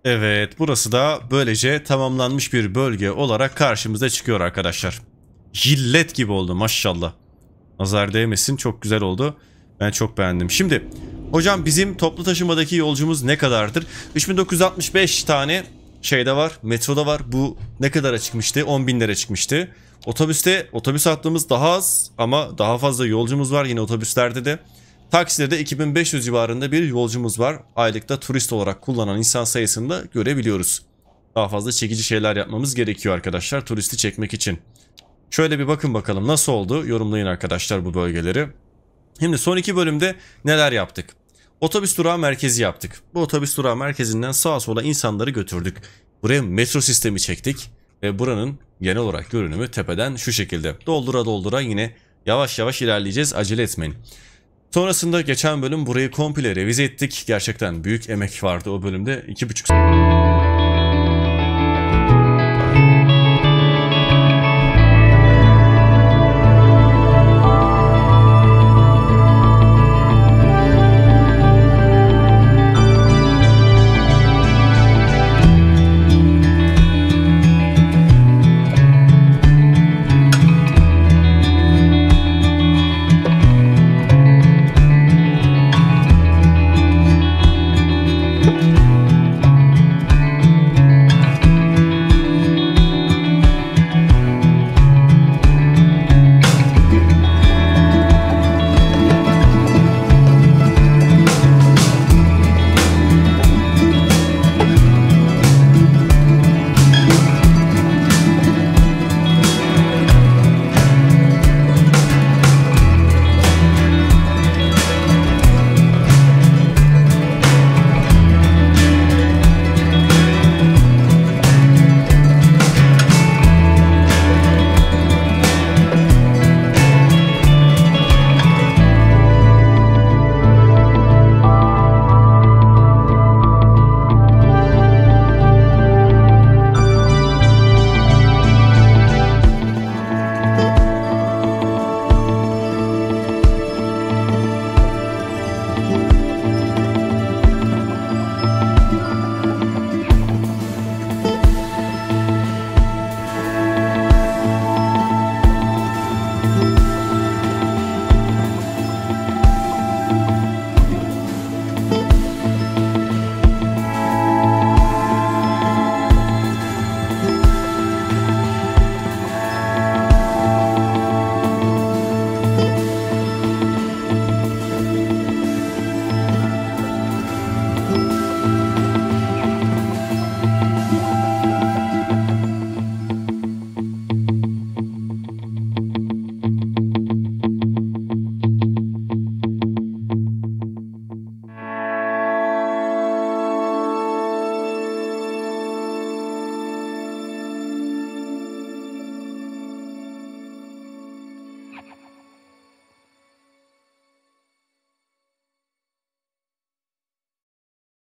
Evet burası da böylece tamamlanmış bir bölge olarak karşımıza çıkıyor arkadaşlar. Jillet gibi oldu maşallah. Nazar değmesin çok güzel oldu. Ben çok beğendim. Şimdi hocam bizim toplu taşımadaki yolcumuz ne kadardır? 3965 tane şeyde var metroda var. Bu ne kadara çıkmıştı? 10 binlere çıkmıştı. Otobüste otobüs hattımız daha az ama daha fazla yolcumuz var yine otobüslerde de. Taksilerde 2500 civarında bir yolcumuz var. Aylıkta turist olarak kullanan insan sayısını da görebiliyoruz. Daha fazla çekici şeyler yapmamız gerekiyor arkadaşlar turisti çekmek için. Şöyle bir bakın bakalım nasıl oldu yorumlayın arkadaşlar bu bölgeleri. Şimdi son iki bölümde neler yaptık? Otobüs durağı merkezi yaptık. Bu otobüs durağı merkezinden sağa sola insanları götürdük. Buraya metro sistemi çektik ve buranın genel olarak görünümü tepeden şu şekilde. Doldura doldura yine yavaş yavaş ilerleyeceğiz acele etmeyin. Sonrasında geçen bölüm burayı komple revize ettik. Gerçekten büyük emek vardı o bölümde. 2,5 buçuk...